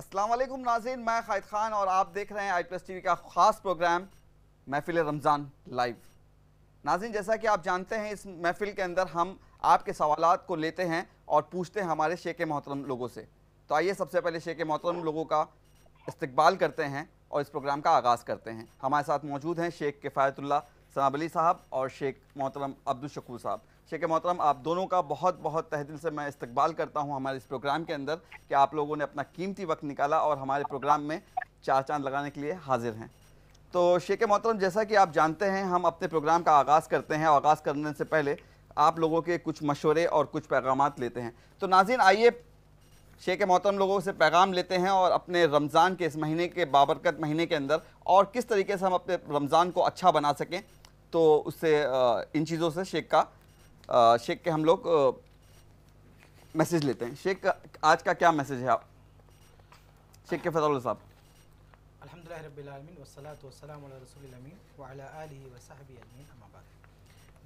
असलम नाजिन मैं ख़ायद खान और आप देख रहे हैं आई प्लस टी का ख़ास प्रोग्राम महफिल रमज़ान लाइव नाजिन जैसा कि आप जानते हैं इस महफिल के अंदर हम आपके सवाल को लेते हैं और पूछते हैं हमारे शेख मोहतरम लोगों से तो आइए सबसे पहले शेख मोहतरम लोगों का इस्तकबाल करते हैं और इस प्रोग्राम का आगाज़ करते हैं हमारे साथ मौजूद हैं शेख किफ़ायतुल्ला सनाबली साहब और शेख मोहतरम अब्दुल साहब शेख मोहतरम आप दोनों का बहुत बहुत तह दिल से मैं इस्तकबाल करता हूँ हमारे इस प्रोग्राम के अंदर कि आप लोगों ने अपना कीमती वक्त निकाला और हमारे प्रोग्राम में चार चांद लगाने के लिए हाजिर हैं तो शेख मोहतरम जैसा कि आप जानते हैं हम अपने प्रोग्राम का आगाज़ करते हैं आगाज़ करने से पहले आप लोगों के कुछ मशवरे और कुछ पैगाम लेते हैं तो नाजिन आइए शेख मोहतरम लोगों से पैगाम लेते हैं और अपने रमज़ान के इस महीने के बाबरकत महीने के अंदर और किस तरीके से हम अपने रमज़ान को अच्छा बना सकें तो उससे इन चीज़ों से शेख का शेख के हम लोग मैसेज लेते हैं शेख का आज का क्या मैसेज है आप शेख के फजल साहब अलहमदिल्ला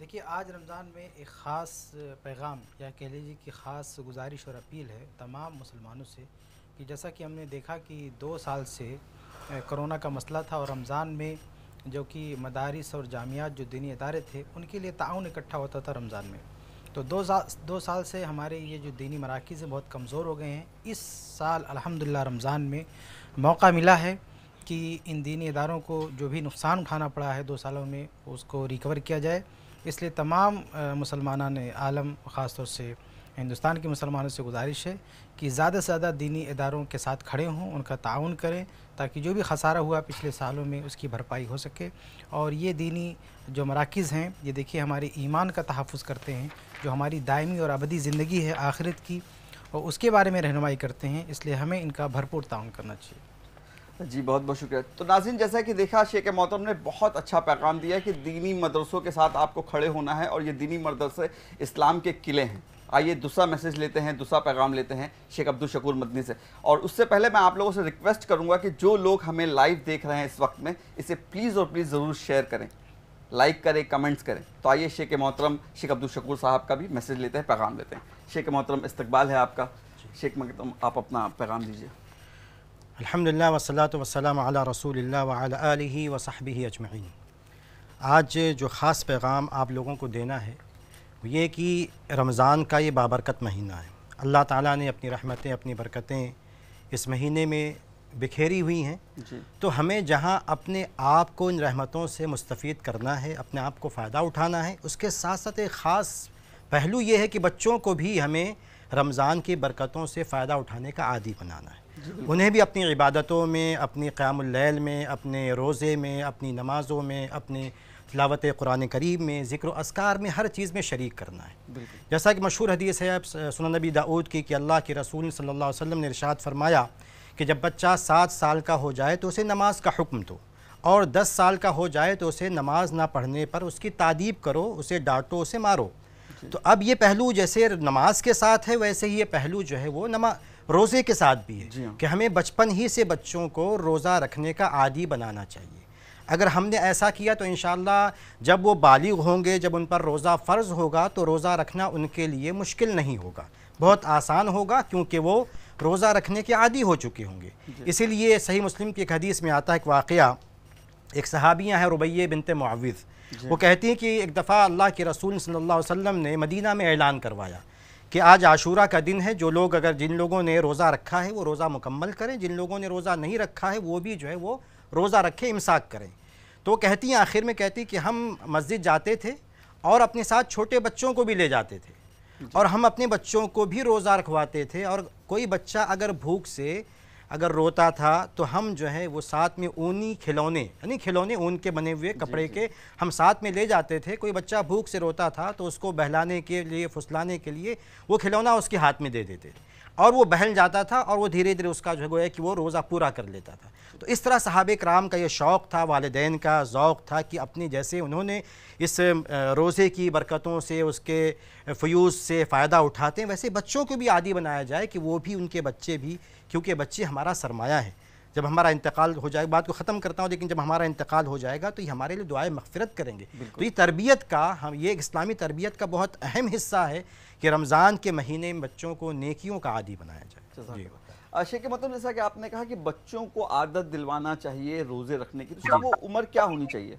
देखिए आज रमज़ान में एक ख़ास पैगाम या कह लीजिए कि ख़ास गुजारिश और अपील है तमाम मुसलमानों से कि जैसा कि हमने देखा कि दो साल से कोरोना का मसला था और रमज़ान में जो कि मदारस और जामियात जो दीनी अदारे थे उनके लिए ताउन इकट्ठा होता था रमज़ान में तो दो साल दो साल से हमारे ये जो दीनी मराकज़ हैं बहुत कमज़ोर हो गए हैं इस साल अल्हम्दुलिल्लाह रमज़ान में मौका मिला है कि इन दीनी इदारों को जो भी नुकसान उठाना पड़ा है दो सालों में उसको रिकवर किया जाए इसलिए तमाम मुसलमान आलम खास से हिंदुस्तान के मुसलमानों से गुजारिश है कि ज़्यादा से ज़्यादा दीनी इदारों के साथ खड़े हों उनका ताउन करें ताकि जो भी खसारा हुआ पिछले सालों में उसकी भरपाई हो सके और ये दीनी जो मराकज़ हैं ये देखिए हमारे ईमान का तहफ़ करते हैं जो हमारी दायमी और अबदी ज़िंदगी है आखिरत की और उसके बारे में रहनुमाई करते हैं इसलिए हमें इनका भरपूर ताउन करना चाहिए जी बहुत बहुत शुक्रिया तो नाजिन जैसा कि देखा शेख मोहतरम ने बहुत अच्छा पैगाम दिया कि दीनी मदरसों के साथ आपको खड़े होना है और ये दीनी मदरसे इस्लाम के किले हैं आइए दूसरा मैसेज लेते हैं दूसरा पैगाम लेते हैं शेख अब्दुल शकूर मदनी से और उससे पहले मैं आप लोगों से रिक्वेस्ट करूंगा कि जो लोग हमें लाइव देख रहे हैं इस वक्त में इसे प्लीज़ और प्लीज़ ज़रूर शेयर करें लाइक करें कमेंट्स करें तो आइए शेख मोहतरम शेख अब्दुल शकूर साहब का भी मैसेज लेते हैं पैगाम लेते हैं शेख मोहतरम इस्तबाल है आपका शेख मोहतरम आप अपना पैगाम दीजिए अलहमदिल्ला वसलात वसलाम अला रसूल वली अजमैन आज जो ख़ास पैगाम आप लोगों को देना है ये कि रमज़ान का ये बाबरकत महीना है अल्लाह ताला ने अपनी रहमतें अपनी बरकतें इस महीने में बिखेरी हुई हैं तो हमें जहाँ अपने आप को इन रहमतों से मुस्तफ़ करना है अपने आप को फ़ायदा उठाना है उसके साथ साथ एक ख़ास पहलू ये है कि बच्चों को भी हमें रमज़ान की बरकतों से फ़ायदा उठाने का आदि बनाना है उन्हें भी अपनी इबादतों में अपनी क़्यामल में अपने रोज़े में अपनी नमाज़ों में अपने तिलावत कुरान करीब में ज़िक्र असकार में हर चीज़ में शरीक करना है जैसा कि मशहूर हदीस है अब सुन नबी दाऊद की कि अल्लाह के रसूल सल्ला वसम ने इरशाद फरमाया कि जब बच्चा सात साल का हो जाए तो उसे नमाज का हुक्म दो और दस साल का हो जाए तो उसे नमाज ना पढ़ने पर उसकी तादीब करो उसे डांटो उसे मारो तो अब ये पहलू जैसे नमाज के साथ है वैसे ही ये पहलू जो है वो नमा रोज़े के साथ भी है हाँ। कि हमें बचपन ही से बच्चों को रोज़ा रखने का आदि बनाना चाहिए अगर हमने ऐसा किया तो इन जब वो बालिग होंगे जब उन पर रोज़ा फ़र्ज़ होगा तो रोज़ा रखना उनके लिए मुश्किल नहीं होगा बहुत आसान होगा क्योंकि वो रोज़ा रखने के आदि हो चुके होंगे इसीलिए सही मुस्लिम की एक हदीस में आता है एक वाक़ एक सहाबियाँ हैं रुबैये बिनते मुआविज़ वो कहती हैं कि एक दफ़ा अल्लाह के रसूल सल्ला वसम ने मदीना में ऐलान करवाया कि आज आशूरा का दिन है जो लोग अगर जिन लोगों ने रोज़ा रखा है वो रोज़ा मुकम्मल करें जिन लोगों ने रोज़ा नहीं रखा है वो भी जो है वो रोज़ा रखें इमसाक करें तो वो कहती हैं आखिर में कहती कि हम मस्जिद जाते थे और अपने साथ छोटे बच्चों को भी ले जाते थे और हम अपने बच्चों को भी रोज़ा रखवाते थे और कोई बच्चा अगर भूख से अगर रोता था तो हम जो है वो साथ में ऊनी खिलौने यानी खिलौने ऊन के बने हुए कपड़े के हम साथ में ले जाते थे कोई बच्चा भूख से रोता था तो उसको बहलाने के लिए फुसलाने के लिए वो खिलौना उसके हाथ में दे देते थे और वो बहल जाता था और वो धीरे धीरे उसका जो है कि वो रोज़ा पूरा कर लेता था तो इस तरह साहब कराम का ये शौक़ था वालदेन का ओक़ था कि अपने जैसे उन्होंने इस रोज़े की बरकतों से उसके फ्यूज़ से फ़ायदा उठाते हैं वैसे बच्चों को भी आदि बनाया जाए कि वो भी उनके बच्चे भी क्योंकि बच्चे हमारा सरमाया है जब हमारा इंतकाल हो जाएगा बात को ख़त्म करता हूँ लेकिन जब हमारा इंतकाल हो जाएगा तो ये हमारे लिए दुआ मगफरत करेंगे तो ये तरबियत का हम ये इस्लामी तरबियत का बहुत अहम हिस्सा है कि रमज़ान के महीने में बच्चों को नेकियों का आदि बनाया जाए शेख मतलब जैसा कि आपने कहा कि बच्चों को आदत दिलवाना चाहिए रोज़े रखने की तो वो उम्र क्या होनी चाहिए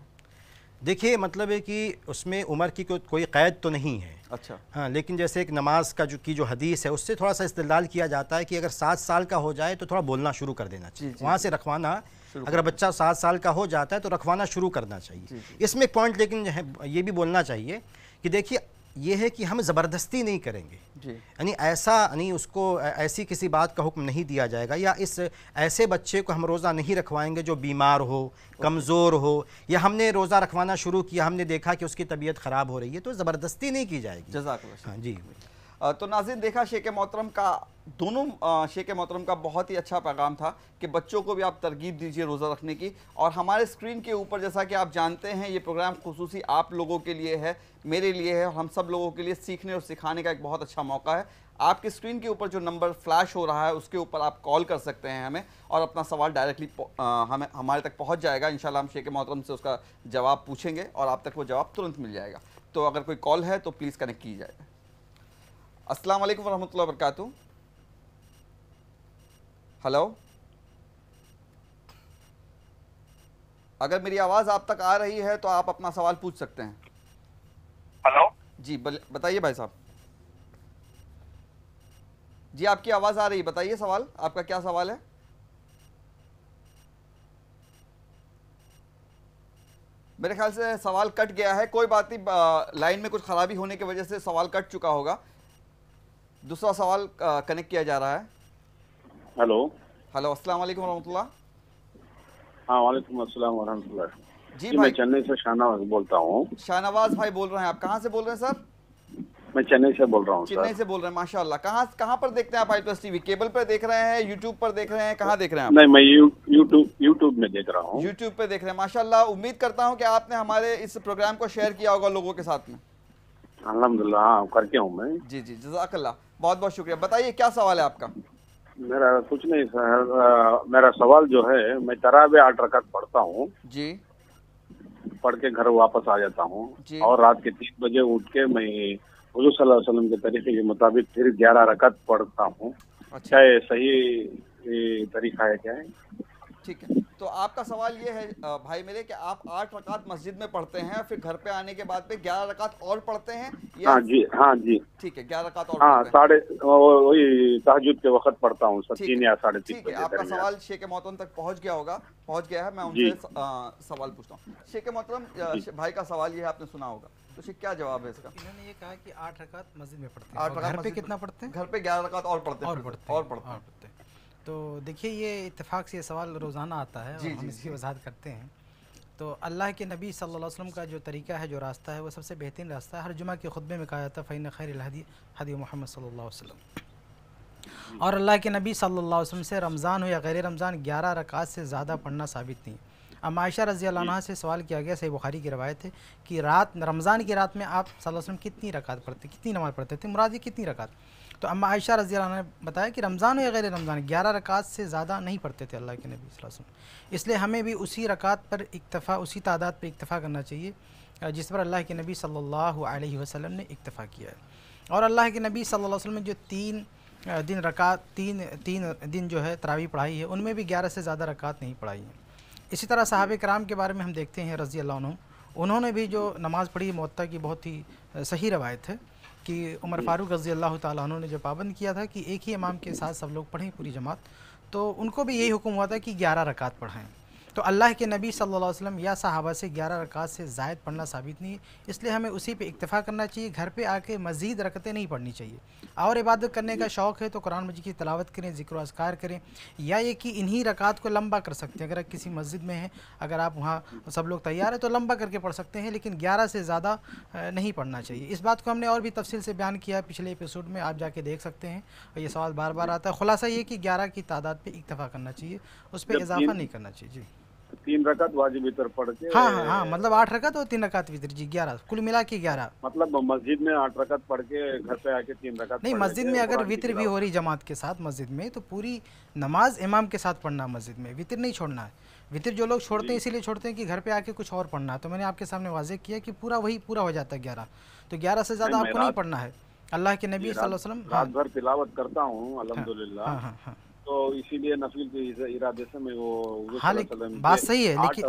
देखिए मतलब है कि उसमें उम्र की को, कोई क़ैद तो नहीं है अच्छा हाँ लेकिन जैसे एक नमाज का जो की जो हदीस है उससे थोड़ा सा इस्तलाल किया जाता है कि अगर सात साल का हो जाए तो थोड़ा बोलना शुरू कर देना चाहिए वहाँ से रखवाना अगर बच्चा सात साल का हो जाता है तो रखवाना शुरू करना चाहिए इसमें एक पॉइंट लेकिन ये भी बोलना चाहिए कि देखिए ये है कि हम ज़बरदस्ती नहीं करेंगे यानी ऐसा यानी उसको ऐसी किसी बात का हुक्म नहीं दिया जाएगा या इस ऐसे बच्चे को हम रोज़ा नहीं रखवाएंगे जो बीमार हो कमज़ोर हो या हमने रोज़ा रखवाना शुरू किया हमने देखा कि उसकी तबीयत ख़राब हो रही है तो ज़बरदस्ती नहीं की जाएगी जजाक हाँ जी तो नाजिन देखा शेख मोहतरम का दोनों शेख मोहतरम का बहुत ही अच्छा पैगाम था कि बच्चों को भी आप तरगीब दीजिए रोज़ा रखने की और हमारे स्क्रीन के ऊपर जैसा कि आप जानते हैं ये प्रोग्राम खसूस आप लोगों के लिए है मेरे लिए है और हम सब लोगों के लिए सीखने और सिखाने का एक बहुत अच्छा मौका है आपके स्क्रीन के ऊपर जो नंबर फ्लैश हो रहा है उसके ऊपर आप कॉल कर सकते हैं हमें और अपना सवाल डायरेक्टली हमें हमारे तक पहुंच जाएगा इन हम शेख मोहतरम से उसका जवाब पूछेंगे और आप तक वो जवाब तुरंत मिल जाएगा तो अगर कोई कॉल है तो प्लीज़ कनेक्ट की जाएगा अस्सलाम वालेकुम वरहमतुल्लाहि वबरकातु हेलो अगर मेरी आवाज़ आप तक आ रही है तो आप अपना सवाल पूछ सकते हैं हेलो जी बताइए भाई साहब जी आपकी आवाज़ आ रही है बताइए सवाल आपका क्या सवाल है मेरे ख्याल से सवाल कट गया है कोई बात नहीं लाइन में कुछ ख़राबी होने की वजह से सवाल कट चुका होगा दूसरा सवाल कनेक्ट किया जा रहा है हेलो हेलो अस्सलाम वालेकुम रहमतुल्लाह हाँ वालेकुम अस्सलाम वरहमतुल्लाह जी, मैं चेन्नई से शाहनवाज बोलता हूँ शाहनवाज भाई बोल रहे हैं आप कहाँ से बोल रहे हैं सर मैं चेन्नई से बोल रहा हूँ चेन्नई से बोल रहे हैं माशाल्लाह कहाँ कहाँ पर देखते हैं आप आई प्लस टीवी केबल पर देख रहे हैं यूट्यूब पर देख रहे हैं कहाँ देख रहे हैं आप? नहीं मैं यूट्यूब यूट्यूब में देख रहा हूँ यूट्यूब पर देख रहे हैं माशाल्लाह उम्मीद करता हूँ कि आपने हमारे इस प्रोग्राम को शेयर किया होगा लोगों के साथ में अलहमदुल्ला हाँ, करके हूँ मैं जी जी जजाकल्ला बहुत बहुत शुक्रिया बताइए क्या सवाल है आपका मेरा कुछ नहीं सर मेरा सवाल जो है मैं तरावे आठ रखा पढ़ता हूँ जी पढ़ के घर वापस आ जाता हूँ और रात के तीन बजे उठ के मैं हजू सलम के तरीके के मुताबिक फिर ग्यारह रकत पढ़ता हूँ अच्छा। क्या सही तरीका है क्या है ठीक है तो आपका सवाल ये है भाई मेरे कि आप आठ रकात मस्जिद में पढ़ते हैं फिर घर पे आने के बाद पे ग्यारह रकात और पढ़ते हैं या? हाँ जी हाँ जी ठीक है ग्यारह रकात और हाँ साढ़े वही तहजुद के वक्त पढ़ता हूँ तीन या साढ़े ठीक है आपका सवाल शेख मोहतरम तक पहुँच गया होगा पहुँच गया है मैं उनसे सवाल पूछता हूँ शेख मोहतरम भाई का सवाल ये है आपने सुना होगा तो शेख क्या जवाब है इसका इन्होंने ये कहा कि आठ रकात मस्जिद में पढ़ते हैं आठ रकात कितना पढ़ते हैं घर पे ग्यारह रकात और पढ़ते हैं और पढ़ते हैं तो देखिए ये इतफ़ाक़ से ये सवाल रोज़ाना आता है जी, और हम जी, इसकी वजाहत करते हैं तो अल्लाह के नबी सल्लल्लाहु अलैहि वसल्लम का जो तरीका है जो रास्ता है वो सबसे बेहतरीन रास्ता है हर जुमा के खुतबे में कहा जाता है फ़ैन खैर हदी हदी मोहम्मद सल्लल्लाहु वसल्लम और अल्लाह के नबी सल्लल्लाहु अलैहि वसल्लम से रमज़ान हो या गैर रमज़ान ग्यारह रकात से ज़्यादा पढ़ना साबित नहीं अब आयशा रजी अल्लाह से सवाल किया गया सही बुखारी की रवायत है कि रात रमज़ान की रात में आप सल्लल्लाहु अलैहि वसल्लम कितनी रकात पढ़ते कितनी नमाज़ पढ़ते थे मुरादी कितनी रकात तो अम्मा आयशा रजी ने बताया कि रमज़ान या गैर रमज़ान ग्यारह रकात से ज़्यादा नहीं पढ़ते थे अल्लाह के नबी वसल्लम इसलिए हमें भी उसी रकात पर इक्तफ़ा उसी तादाद पर इक्तफ़ा करना चाहिए जिस पर अल्लाह के नबी सल्लल्लाहु अलैहि वसल्लम ने इक्तफ़ा किया है और अल्लाह के नबी सल्लल्लाहु अलैहि वसल्लम ने जो तीन दिन रकात तीन तीन दिन जो है तरावी पढ़ाई है उनमें भी ग्यारह से ज़्यादा रकात नहीं पढ़ाई है इसी तरह साहब कराम के बारे में हम देखते हैं रज़ी अल्लाह उन्होंने भी जो नमाज़ पढ़ी मत्ता की बहुत ही सही रवायत है कि उमर फारूक रजी अल्लाह तु ने जो पाबंद किया था कि एक ही इमाम के साथ सब लोग पढ़ें पूरी जमात तो उनको भी यही हुक्म हुआ था कि ग्यारह रकात पढ़ाएँ तो अल्लाह के नबी सल्लल्लाहु अलैहि वसल्लम या सहाबा से ग्यारह रकात से जायद पढ़ना साबित नहीं इसलिए हमें उसी पे इक्तफ़ा करना चाहिए घर पे आके मज़ीद रकतें नहीं पढ़नी चाहिए और इबादत करने का शौक़ है तो कुरान मजीद की तलावत करें जिक्र असकार करें या ये कि इन्हीं रकात को लंबा कर सकते हैं अगर किसी मस्जिद में हैं अगर आप वहाँ सब लोग तैयार हैं तो लंबा करके पढ़ सकते हैं लेकिन ग्यारह से ज़्यादा नहीं पढ़ना चाहिए इस बात को हमने और भी तफसील से बयान किया पिछले एपिसोड में आप जाके देख सकते हैं ये सवाल बार बार आता है खुलासा ये कि ग्यारह की तादाद पर इतफ़ा करना चाहिए उस पर इजाफा नहीं करना चाहिए जी तीन रकत वाजिब इतर पढ़ के हाँ हाँ हाँ मतलब आठ रकत और तीन रकत वितर जी ग्यारह कुल मिला के ग्यारह मतलब मस्जिद में आठ रकत पढ़ के घर पे आके तीन रकत नहीं मस्जिद में अगर वितर भी हो रही जमात के साथ मस्जिद में तो पूरी नमाज इमाम के साथ पढ़ना मस्जिद में वितर नहीं छोड़ना है वितर जो लोग छोड़ते हैं इसीलिए छोड़ते हैं कि घर पे आके कुछ और पढ़ना है तो मैंने आपके सामने वाजे किया कि पूरा वही पूरा हो जाता है ग्यारह तो ग्यारह से ज़्यादा आपको नहीं पढ़ना है अल्लाह के नबी सल्लल्लाहु अलैहि वसल्लम रात हाँ। भर तिलावत करता हूँ हाँ, अलहमदिल्ला हाँ, तो इसीलिए नफील के इरादे से मैं वो हाँ बात सही है लेकिन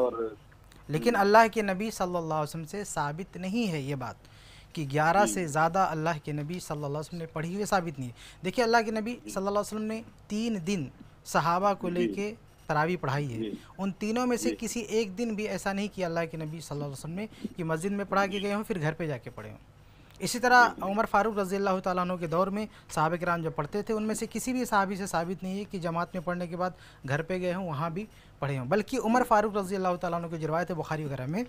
लेकिन हम्म। अल्लाह के नबी सल्लल्लाहु अलैहि वसल्लम से साबित नहीं है ये बात कि 11 से ज़्यादा अल्लाह के नबी सल्लल्लाहु अलैहि वसल्लम ने पढ़ी हुई साबित नहीं देखिए अल्लाह के नबी सल्लल्लाहु अलैहि वसल्लम ने तीन दिन सहाबा को लेके तरावी पढ़ाई है उन तीनों में से किसी एक दिन भी ऐसा नहीं किया अल्लाह के नबी सल्लल्लाहु अलैहि वसल्लम ने कि मस्जिद में पढ़ा के गए हों फिर घर पर जाके पढ़े हों इसी तरह उमर फारूक रजी अल्लाह तु के दौर में सहाब कराम जब पढ़ते थे उनमें से किसी भी साहबी से साबित नहीं है कि जमात में पढ़ने के बाद घर पे गए हों वहाँ भी पढ़े हों बल्कि उमर फारूक रजी अल्लाह तु की जरवायत है बुखारी वगैरह में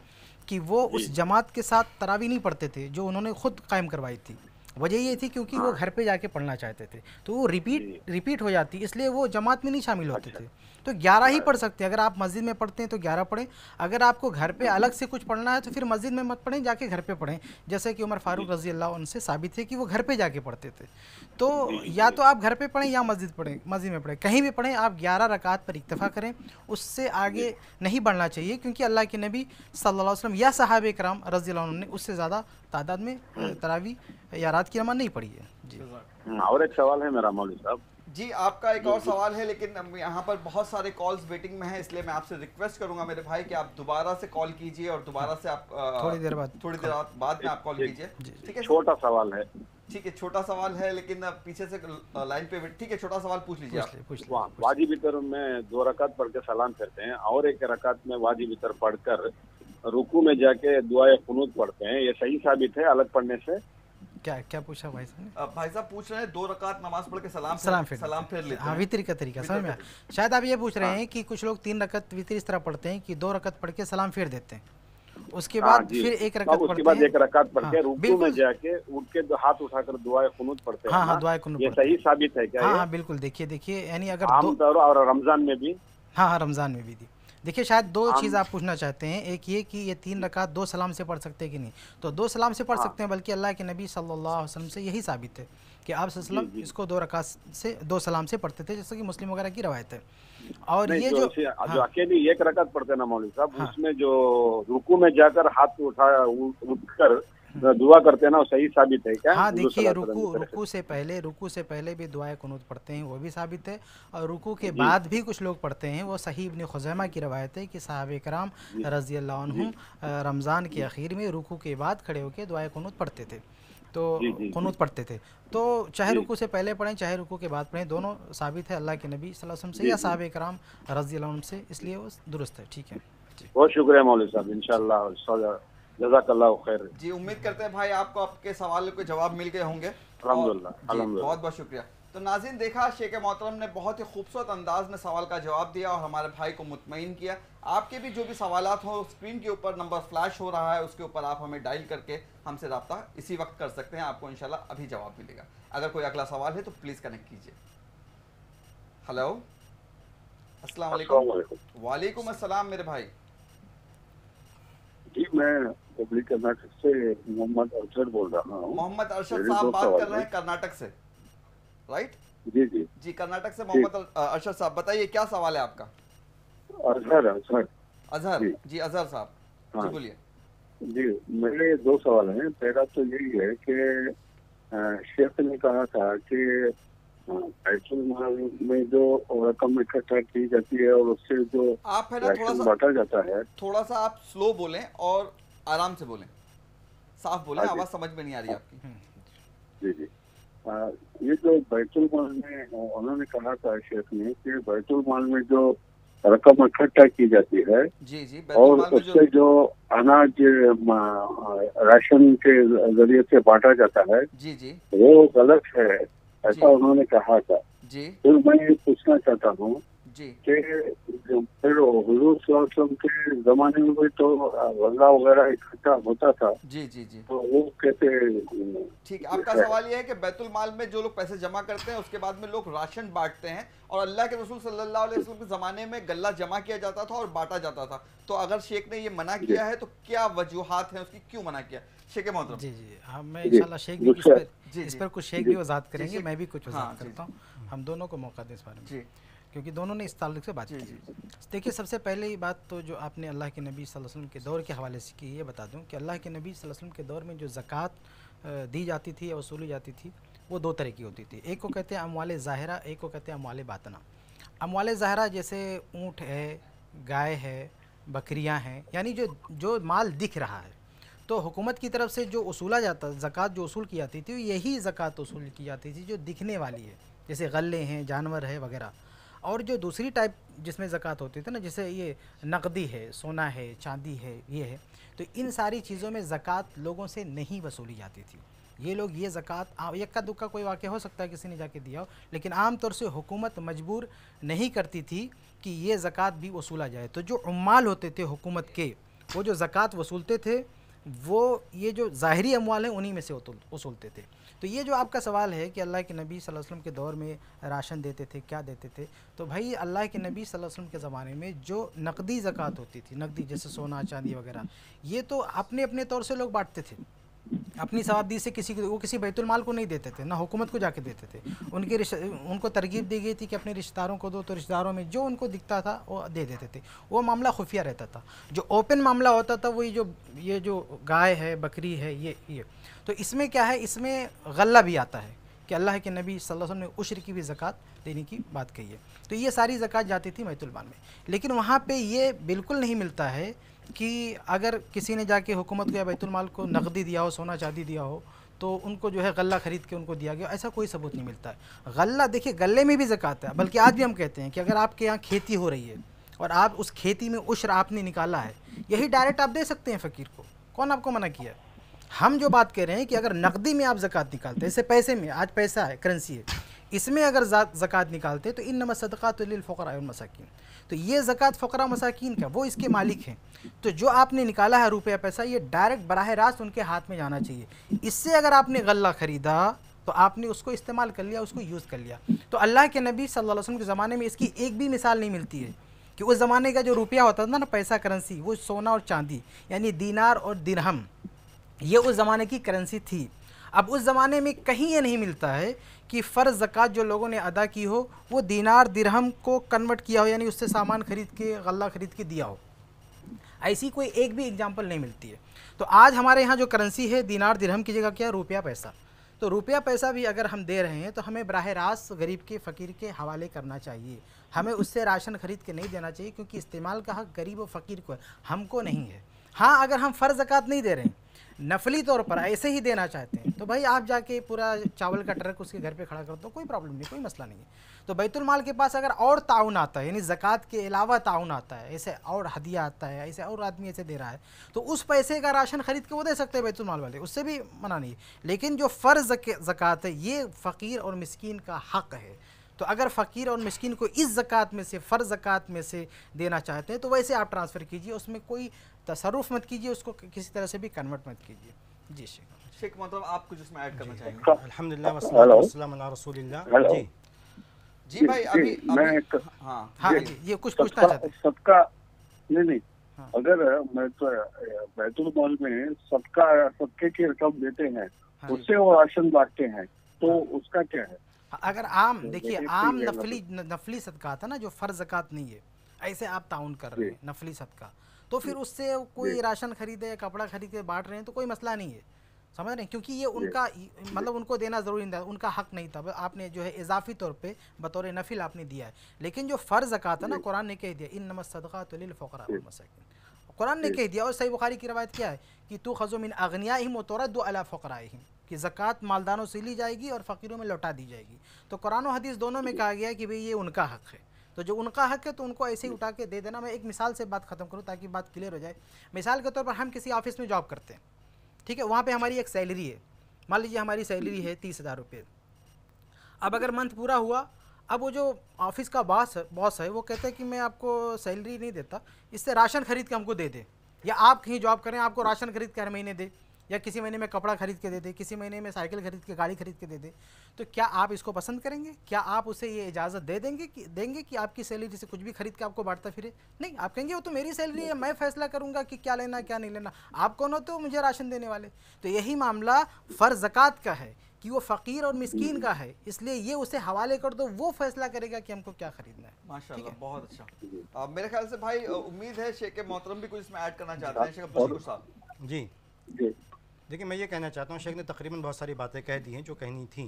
कि वो उस जमात के साथ तरावी नहीं पढ़ते थे जो उन्होंने खुद कायम करवाई थी वजह ये थी क्योंकि वो हाँ। घर पे जाके पढ़ना चाहते थे तो वो रिपीट रिपीट हो जाती इसलिए वो जमात में नहीं शामिल होते अच्छा। थे तो ग्यारह ही पढ़ सकते हैं अगर आप मस्जिद में पढ़ते हैं तो ग्यारह पढ़ें अगर आपको घर पे हम्म। अलग से कुछ पढ़ना है तो फिर मस्जिद में मत पढ़ें जाके घर पे पढ़ें जैसे कि उमर फारूक रजी अल्लाह उनसे साबित है कि वो घर पे जाके पढ़ते थे तो या तो आप घर पे पढ़ें या मस्जिद पढ़ें मस्जिद में पढ़ें कहीं भी पढ़ें आप ग्यारह रकात पर इतफ़ा करें उससे आगे नहीं बढ़ना चाहिए क्योंकि अल्लाह के नबी सल्ला वसलम या साहब कराम रजी ने उससे ज़्यादा तादाद में हम्म। तरावी या रात की नमाज नहीं पढ़ी है जी हाँ, और एक सवाल है मेरा मौलवी साहब जी आपका एक और सवाल है लेकिन यहाँ पर बहुत सारे कॉल्स वेटिंग में हैं इसलिए मैं आपसे रिक्वेस्ट करूंगा मेरे भाई कि आप दोबारा से कॉल कीजिए और दोबारा से आप थोड़ी देर बाद थोड़ी देर बाद में आप कॉल कीजिए ठीक है छोटा सवाल है ठीक है छोटा सवाल है लेकिन पीछे से लाइन पे ठीक है छोटा सवाल पूछ लीजिए वाजिब इतर में दो रकात पढ़ के सलाम करते हैं और एक रकात में वाजिब इतर पढ़कर रुकू में जाके दुआ फनूद पढ़ते हैं ये सही साबित है अलग पढ़ने से क्या क्या पूछा भाई साहब भाई साहब पूछ रहे हैं दो रकात नमाज पढ़ के सलाम सलाम फिर सलाम फिर लेते हाँ, हैं वितरी का तरीका समझ में शायद आप ये पूछ रहे हाँ। हैं कि कुछ लोग तीन रकत वितरी इस तरह पढ़ते हैं कि दो रकत पढ़ के सलाम फिर देते हैं उसके हाँ बाद फिर एक रकत उसके बाद एक रकात पढ़ के रुकू में जाके उठ के हाथ उठाकर दुआ कुनूत पढ़ते हैं हाँ हाँ कुनूत खुनूत ये सही साबित है क्या हाँ बिल्कुल देखिए देखिए यानी अगर और रमजान में भी हाँ हाँ रमजान में भी देखिए शायद दो हाँ। चीज़ आप पूछना चाहते हैं एक ये कि ये तीन रकात दो सलाम से पढ़ सकते हैं कि नहीं तो दो सलाम से पढ़ हाँ। सकते हैं बल्कि अल्लाह के नबी सल्लल्लाहु अलैहि वसल्लम से यही साबित है कि आप सल्लम इसको दो रकात से दो सलाम से पढ़ते थे जैसे कि मुस्लिम वगैरह की रवायत है और ये जो जो अकेली हाँ। एक रकात पढ़ते ना मौलवी साहब उसमें जो रुकू में जाकर हाथ उठा उठ कर दुआ करते हैं ना सही साबित है क्या हाँ देखिए रुकू रुकू से पहले रुकू से पहले भी दुआएं कुनूत पढ़ते हैं वो भी साबित है और रुकू के बाद भी कुछ लोग पढ़ते हैं वो सही इब्ने खुजैमा की रवायत है कि साहब कराम रजी अल्लाह रमज़ान के आखिर में रुकू के बाद खड़े होकर दुआएं कुनूत पढ़ते थे तो कनूत पढ़ते थे तो चाहे रुकू से पहले पढ़ें चाहे रुकू के बाद पढ़ें दोनों साबित है अल्लाह के नबी वसल्लम से या साहब कराम रजी से इसलिए वो दुरुस्त है ठीक है बहुत शुक्रिया मौलवी साहब इन जी उम्मीद करते हैं भाई आपको आपके सवाल के जवाब मिल गए होंगे बहुत बहुत शुक्रिया तो नाजिन देखा शेख मोहतरम ने बहुत ही खूबसूरत अंदाज में सवाल का जवाब दिया और हमारे भाई को मुतमिन किया आपके भी जो भी सवाल हो स्क्रीन के ऊपर नंबर फ्लैश हो रहा है उसके ऊपर आप हमें डायल करके हमसे रबता इसी वक्त कर सकते हैं आपको इनशाला अभी जवाब मिलेगा अगर कोई अगला सवाल है तो प्लीज़ कनेक्ट कीजिए हेलो अस्सलाम वालेकुम असलम मेरे भाई जी मैं पब्लिक कर्नाटक से मोहम्मद अरशद बोल रहा हूँ मोहम्मद अरशद साहब बात कर रहे हैं कर्नाटक से राइट जी जी जी कर्नाटक से मोहम्मद अरशद साहब बताइए क्या सवाल है आपका अजहर अजहर अजहर जी अजहर साहब हाँ, बोलिए जी मेरे दो सवाल हैं पहला तो यही है कि शेख ने कहा था कि पैट्रोल माल में जो रकम इकट्ठा की जाती है और उससे जो आप है ना थोड़ा सा बांटा जाता है थोड़ा सा आप स्लो बोलें और आराम से बोलें साफ बोलें हाँ आवाज़ समझ में नहीं आ रही आपकी हम्म। जी जी आ, ये जो बैतुल माल में उन्होंने कहा था शेख ने कि बैतुल माल में जो रकम इकट्ठा की जाती है जी जी और उससे जो अनाज राशन के जरिए से बांटा जाता है जी जी वो गलत है ऐसा उन्होंने कहा था जी फिर मैं ये पूछना चाहता हूँ કે હજૂર સહસમ के जमाने में भी तो वल्ला वगैरह इकट्ठा होता था जी जी जी तो वो कहते ठीक आपका सवाल ये है कि बैतुल माल में जो लोग पैसे जमा करते हैं उसके बाद में लोग राशन बांटते हैं और अल्लाह के रसूल सल्लल्लाहु अलैहि वसल्लम के ज़माने में गल्ला जमा किया जाता था और बांटा जाता था तो अगर शेख ने ये मना किया है तो क्या वजूहत है उसकी क्यों मना किया शेख मोहतरम जी जी हम हाँ, मैं इंशाल्लाह शेख जी इस पर इस पर कुछ शेख भी वजात करेंगे मैं भी कुछ वजात हाँ, करता हूँ हम दोनों को मौका दें इस बारे में क्योंकि दोनों ने इस ताल्लुक से बात की देखिए सबसे पहले बात तो जो आपने अल्लाह के नबी वसल्लम के दौर के हवाले से की ये बता दूँ कि अल्लाह के नबी वसल्लम के दौर में जो ज़क़़त दी जाती थी या वसूली जाती थी वो दो तरह की होती थी एक को कहते हैं अमवाल ज़ाहरा एक को कहते हैं अमवाल बातना अमवाल ज़ाहरा जैसे ऊँट है गाय है बकरियाँ हैं यानी जो जो माल दिख रहा है तो हुकूमत की तरफ से जो उसूला जाता ज़क़़त जो उसूल की जाती थी यही ज़क़़त उसूल की जाती थी जो दिखने वाली है जैसे गले हैं जानवर है वगैरह और जो दूसरी टाइप जिसमें ज़क़़त होती थी ना जैसे ये नकदी है सोना है चांदी है ये है तो इन सारी चीज़ों में ज़क़़त लोगों से नहीं वसूली जाती थी ये लोग ये ज़क़़त यक्का दुक्का कोई वाक़ हो सकता है किसी ने जाके दिया हो लेकिन आम तौर से हुकूमत मजबूर नहीं करती थी कि ये ज़क़़त भी वसूला जाए तो जो उमाल होते थे हुकूमत के वो जो ज़क़़त वसूलते थे वो ये जो ज़ाहरी अमवाल हैं उन्हीं में से वसूलते थे तो ये जो आपका सवाल है कि अल्लाह के नबी वसल्लम के दौर में राशन देते थे क्या देते थे तो भाई अल्लाह के नबी वसल्लम के ज़माने में जो नकदी ज़क़़त होती थी नकदी जैसे सोना चांदी वगैरह ये तो अपने अपने तौर से लोग बांटते थे अपनी सवाबदी से किसी वो किसी बैतुलमाल को नहीं देते थे ना हुकूमत को जाके देते थे उनके उनको तरगीब दी गई थी कि अपने रिश्तेदारों को दो तो रिश्तेदारों में जो उनको दिखता था वो दे देते थे वो मामला खुफिया रहता था जो ओपन मामला होता था वही जो ये जो गाय है बकरी है ये ये तो इसमें क्या है इसमें गला भी आता है कि अल्लाह के नबी वसल्लम ने उश्र की भी ज़क़़त देने की बात कही है तो ये सारी ज़क़़त जाती थी बैतुलमाल में लेकिन वहाँ पर ये बिल्कुल नहीं मिलता है कि अगर किसी ने जाके हुकूमत को या बैतुलमाल को नकदी दिया हो सोना चांदी दिया हो तो उनको जो है गला खरीद के उनको दिया गया ऐसा कोई सबूत नहीं मिलता है गला देखिए गले में भी जक़ात है बल्कि आज भी हम कहते हैं कि अगर आपके यहाँ खेती हो रही है और आप उस खेती में उश्र आपने निकाला है यही डायरेक्ट आप दे सकते हैं फ़कीर को कौन आपको मना किया है हम जो बात कर रहे हैं कि अगर नकदी में आप ज़क़़त निकालते हैं जैसे पैसे में आज पैसा है करेंसी है इसमें अगर ज़क़़त निकालते तो इन नमसदक़ातफ़रा मसाकिन तो ये ज़क़़त फ़करा मसाकिन का वो इसके मालिक हैं तो जो आपने निकाला है रुपया पैसा ये डायरेक्ट बरह रास्त उनके हाथ में जाना चाहिए इससे अगर आपने गला ख़रीदा तो आपने उसको इस्तेमाल कर लिया उसको यूज़ कर लिया तो अल्लाह के नबी सल्लल्लाहु अलैहि वसल्लम के ज़माने में इसकी एक भी मिसाल नहीं मिलती है कि उस ज़माने का जो रुपया होता था ना पैसा करेंसी वो सोना और चांदी यानी दीनार और दिरहम ये उस ज़माने की करेंसी थी अब उस ज़माने में कहीं ये नहीं मिलता है कि फ़र्ज़ ज़क़़त जो लोगों ने अदा की हो वो दीनार दिरहम को कन्वर्ट किया हो यानी उससे सामान ख़रीद के गला ख़रीद के दिया हो ऐसी कोई एक भी एग्ज़ाम्पल नहीं मिलती है तो आज हमारे यहाँ जो करेंसी है दीनार दिरहम की जगह क्या रुपया पैसा तो रुपया पैसा भी अगर हम दे रहे हैं तो हमें बरह रास्त गरीब के फ़कीर के हवाले करना चाहिए हमें उससे राशन ख़रीद के नहीं देना चाहिए क्योंकि इस्तेमाल का हक गरीब और फ़कीर को है हमको नहीं है हाँ अगर हम फ़र्ज़ ज़क़़त नहीं दे रहे हैं नफली तौर पर ऐसे ही देना चाहते हैं तो भाई आप जाके पूरा चावल का ट्रक उसके घर पे खड़ा कर दो तो कोई प्रॉब्लम नहीं कोई मसला नहीं है तो बैतुलमाल के पास अगर और ताउन आता है यानी जक़ात के अलावा ताउन आता है ऐसे और हदिया आता है ऐसे और आदमी ऐसे दे रहा है तो उस पैसे का राशन ख़रीद के वो दे सकते हैं बैतुलमाल वाले उससे भी मना नहीं लेकिन जो फ़र्ज़ ज़क़़त है ये फ़कीर और मस्किन का हक़ है तो अगर फ़कीर और मस्किन को इस ज़क़़त में से फ़र्ज ज़क़़त में से देना चाहते हैं तो वैसे आप ट्रांसफ़र कीजिए उसमें कोई तसरुफ मत कीजिए उसको किसी तरह से भी कन्वर्ट मत कीजिए जी शेख शेख मतलब आप कुछ उसमें ऐड करना चाहेंगे अल्हम्दुलिल्लाह जी जी भाई अभी मैं हाँ हाँ ये कुछ पूछना चाहते हैं सबका नहीं नहीं हाँ। अगर मैं तो बैतुल मॉल में सबका सबके की रकम देते हैं हाँ, उससे वो राशन बांटते हैं तो हाँ। उसका क्या है अगर आम तो देखिए आम नफली मतलब नफली सदका था ना जो फ़र्ज जक़ात नहीं है ऐसे आप ताउन कर रहे हैं नफली सदका तो फिर उससे कोई राशन खरीदे या कपड़ा खरीदे बांट रहे हैं तो कोई मसला नहीं है समझ रहे हैं क्योंकि ये उनका मतलब उनको देना ज़रूरी नहीं था उनका हक नहीं था आपने जो है इजाफी तौर पे बतौर नफिल आपने दिया है लेकिन जो फ़र्ज़ जक़ात है ना कुरान ने कह दिया इन नमस् सदका तो फ़रा कुरान ने कह दिया और सही बुखारी की रवायत क्या है कि तू खजो मिन अगनिया ही मोतौर दो अला फ़करा ही कि ज़क़़त मालदानों से ली जाएगी और फ़कीरों में लौटा दी जाएगी तो कुरान हदीस दोनों में कहा गया है कि भाई ये उनका हक़ है तो जो उनका हक़ है तो उनको ऐसे ही उठा के दे देना मैं एक मिसाल से बात ख़त्म करूँ ताकि बात क्लियर हो जाए मिसाल के तौर पर हम किसी ऑफिस में जॉब करते हैं ठीक है वहाँ पर हमारी एक सैलरी है मान लीजिए हमारी सैलरी है तीस हज़ार रुपये अब अगर मंथ पूरा हुआ अब वो जो ऑफिस का बॉस है बॉस है वो कहते हैं कि मैं आपको सैलरी नहीं देता इससे राशन खरीद के हमको दे दे या आप कहीं जॉब करें आपको राशन खरीद के हर महीने दे या किसी महीने में कपड़ा खरीद के दे दे किसी महीने में साइकिल खरीद के गाड़ी खरीद के दे दे तो क्या आप इसको पसंद करेंगे क्या आप उसे ये इजाज़त दे देंगे कि देंगे कि आपकी सैलरी से कुछ भी खरीद के आपको बांटता फिरे नहीं आप कहेंगे वो तो मेरी सैलरी है मैं फैसला करूँगा कि क्या लेना क्या नहीं लेना आप कौन होते हो तो मुझे राशन देने वाले तो यही मामला फ़र्ज ज़क़़त का है कि वो फ़कीर और मिसकीन का है इसलिए ये उसे हवाले कर दो वो फैसला करेगा कि हमको क्या खरीदना है माशाल्लाह बहुत अच्छा आ, मेरे ख्याल से भाई उम्मीद है शेख मोहतरम भी कुछ इसमें ऐड करना चाहते हैं शेख अब्दुल साहब जी जी देखिए मैं ये कहना चाहता हूँ शेख ने तकरीबन बहुत सारी बातें कह दी हैं जो कहनी थी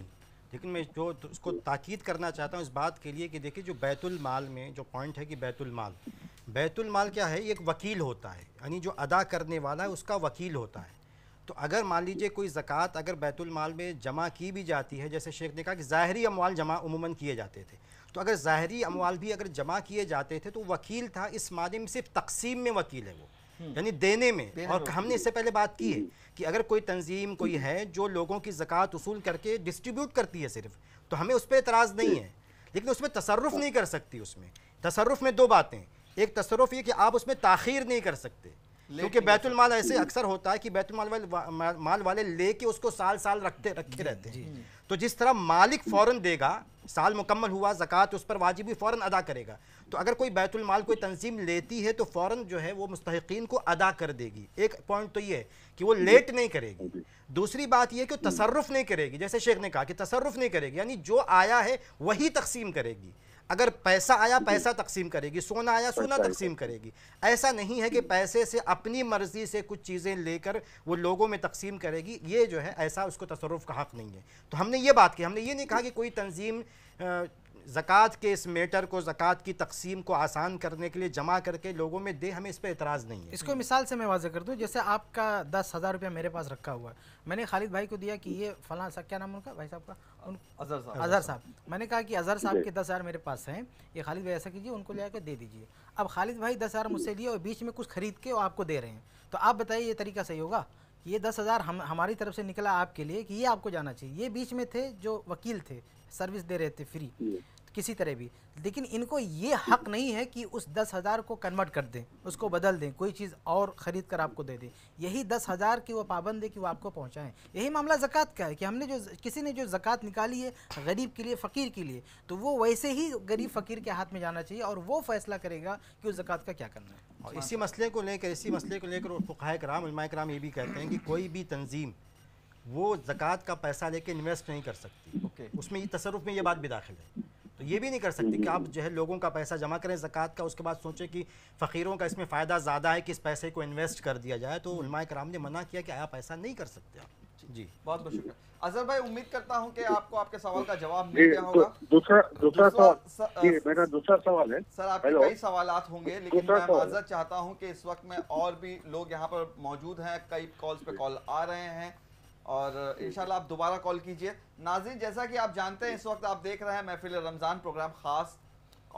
लेकिन मैं जो तो उसको ताकीद करना चाहता हूँ इस बात के लिए कि देखिए जो बैतुल माल में जो पॉइंट है कि बैतुल माल बैतुल माल क्या है एक वकील होता है यानी जो अदा करने वाला है उसका वकील होता है तो अगर मान लीजिए कोई ज़क़़त अगर बैतुल माल में जमा की भी जाती है जैसे शेख ने कहा कि ज़ाहरी अमवाल जमा उमूमन किए जाते थे तो अगर ज़ाहरी अमवाल भी अगर जमा किए जाते थे तो वकील था इस मादे में सिर्फ तकसीम में वकील है वो हम्म। यानी देने में देने और हमने इससे पहले बात की है हम्म। कि अगर कोई तंजीम कोई हम्म। है जो लोगों की जक़ात वसूल करके डिस्ट्रीब्यूट करती है सिर्फ तो हमें उस पर एतराज़ नहीं है लेकिन उसमें तसरफ़ तो नहीं कर सकती उसमें तसरफ़ में दो बातें एक तसरफ़ ये कि आप उसमें ताखिर नहीं कर सकते क्योंकि बैतुलमाल तो ऐसे अक्सर होता है कि बैतुलमाल वाले माल वाले लेके उसको साल साल रखते रखे रहते हैं तो जिस तरह मालिक फ़ौरन देगा साल मुकम्मल हुआ ज़क़़त उस पर वाजिब भी फ़ौरन अदा करेगा तो अगर कोई बैतुलमाल कोई तंजीम लेती है तो फ़ौरन जो है वो मुस्तकिन को अदा कर देगी एक पॉइंट तो ये है कि वो लेट नहीं करेगी दूसरी बात यह कि वो तसरफ़ नहीं करेगी जैसे शेख ने कहा कि तसरफ़ नहीं करेगी यानी जो आया है वही तकसीम करेगी अगर पैसा आया पैसा तकसीम करेगी सोना आया सोना तकसीम करेगी ऐसा नहीं है कि पैसे से अपनी मर्जी से कुछ चीज़ें लेकर वो लोगों में तकसीम करेगी ये जो है ऐसा उसको तसरुफ़ का हक़ नहीं है तो हमने ये बात की हमने ये नहीं कहा कि कोई तंजीम ज़क़़त के इस मेटर को ज़क़़त की तकसीम को आसान करने के लिए जमा करके लोगों में दे हमें इस पर एतराज़ नहीं है इसको मिसाल से मैं वाजह कर दूँ जैसे आपका दस हज़ार रुपया मेरे पास रखा हुआ है मैंने खालिद भाई को दिया कि ये फ़लाँ सा क्या नाम उनका भाई साहब का उन अजहर साहब अजहर साहब मैंने कहा कि अजहर साहब के दस हज़ार मेरे पास हैं ये खालिद भाई ऐसा कीजिए उनको ले आकर दे दीजिए अब खालिद भाई दस हज़ार मुझसे लिए और बीच में कुछ ख़रीद के और आपको दे रहे हैं तो आप बताइए ये तरीका सही होगा ये दस हज़ार हम हमारी तरफ से निकला आपके लिए कि ये आपको जाना चाहिए ये बीच में थे जो वकील थे सर्विस दे रहे थे फ्री किसी तरह भी लेकिन इनको ये हक नहीं है कि उस दस हज़ार को कन्वर्ट कर दें उसको बदल दें कोई चीज़ और ख़रीद कर आपको दे दें यही दस हज़ार की वो पाबंद है कि वो आपको पहुँचाएँ यही मामला ज़क़़त का है कि हमने जो किसी ने जो ज़क़़त निकाली है गरीब के लिए फ़कीर के लिए तो वो वैसे ही गरीब फ़कीर के हाथ में जाना चाहिए और वो फैसला करेगा कि उस ज़क़़त का क्या करना है और इसी मसले को लेकर इसी मसले को लेकर फ़ाह कराम कराम ये भी कहते हैं कि कोई भी तंजीम वो ज़क़़त का पैसा लेके इन्वेस्ट नहीं कर सकती okay. उसमें ये तसरफ़ में ये बात भी दाखिल है तो ये भी नहीं कर सकते हम्म, कि आप हम्म, हम्म। जो है लोगों का पैसा जमा करें जक़ात का उसके बाद सोचें कि फ़कीरों का इसमें फ़ायदा ज़्यादा है कि इस पैसे को इन्वेस्ट कर दिया जाए तो कराम ने मना किया कि आप ऐसा नहीं कर सकते आप जी बहुत बहुत शुक्रिया अजहर भाई उम्मीद करता हूँ कि आपको आपके सवाल का जवाब मिल गया तो होगा दूसरा दूसरा सवाल मेरा दूसरा सवाल है सर आपके कई सवाल होंगे लेकिन मैं माजर चाहता हूँ कि इस वक्त में और भी लोग यहाँ पर मौजूद हैं कई कॉल्स पे कॉल आ रहे हैं और इन आप दोबारा कॉल कीजिए नाजिन जैसा कि आप जानते हैं इस वक्त आप देख रहे हैं महफिल रमज़ान प्रोग्राम ख़ास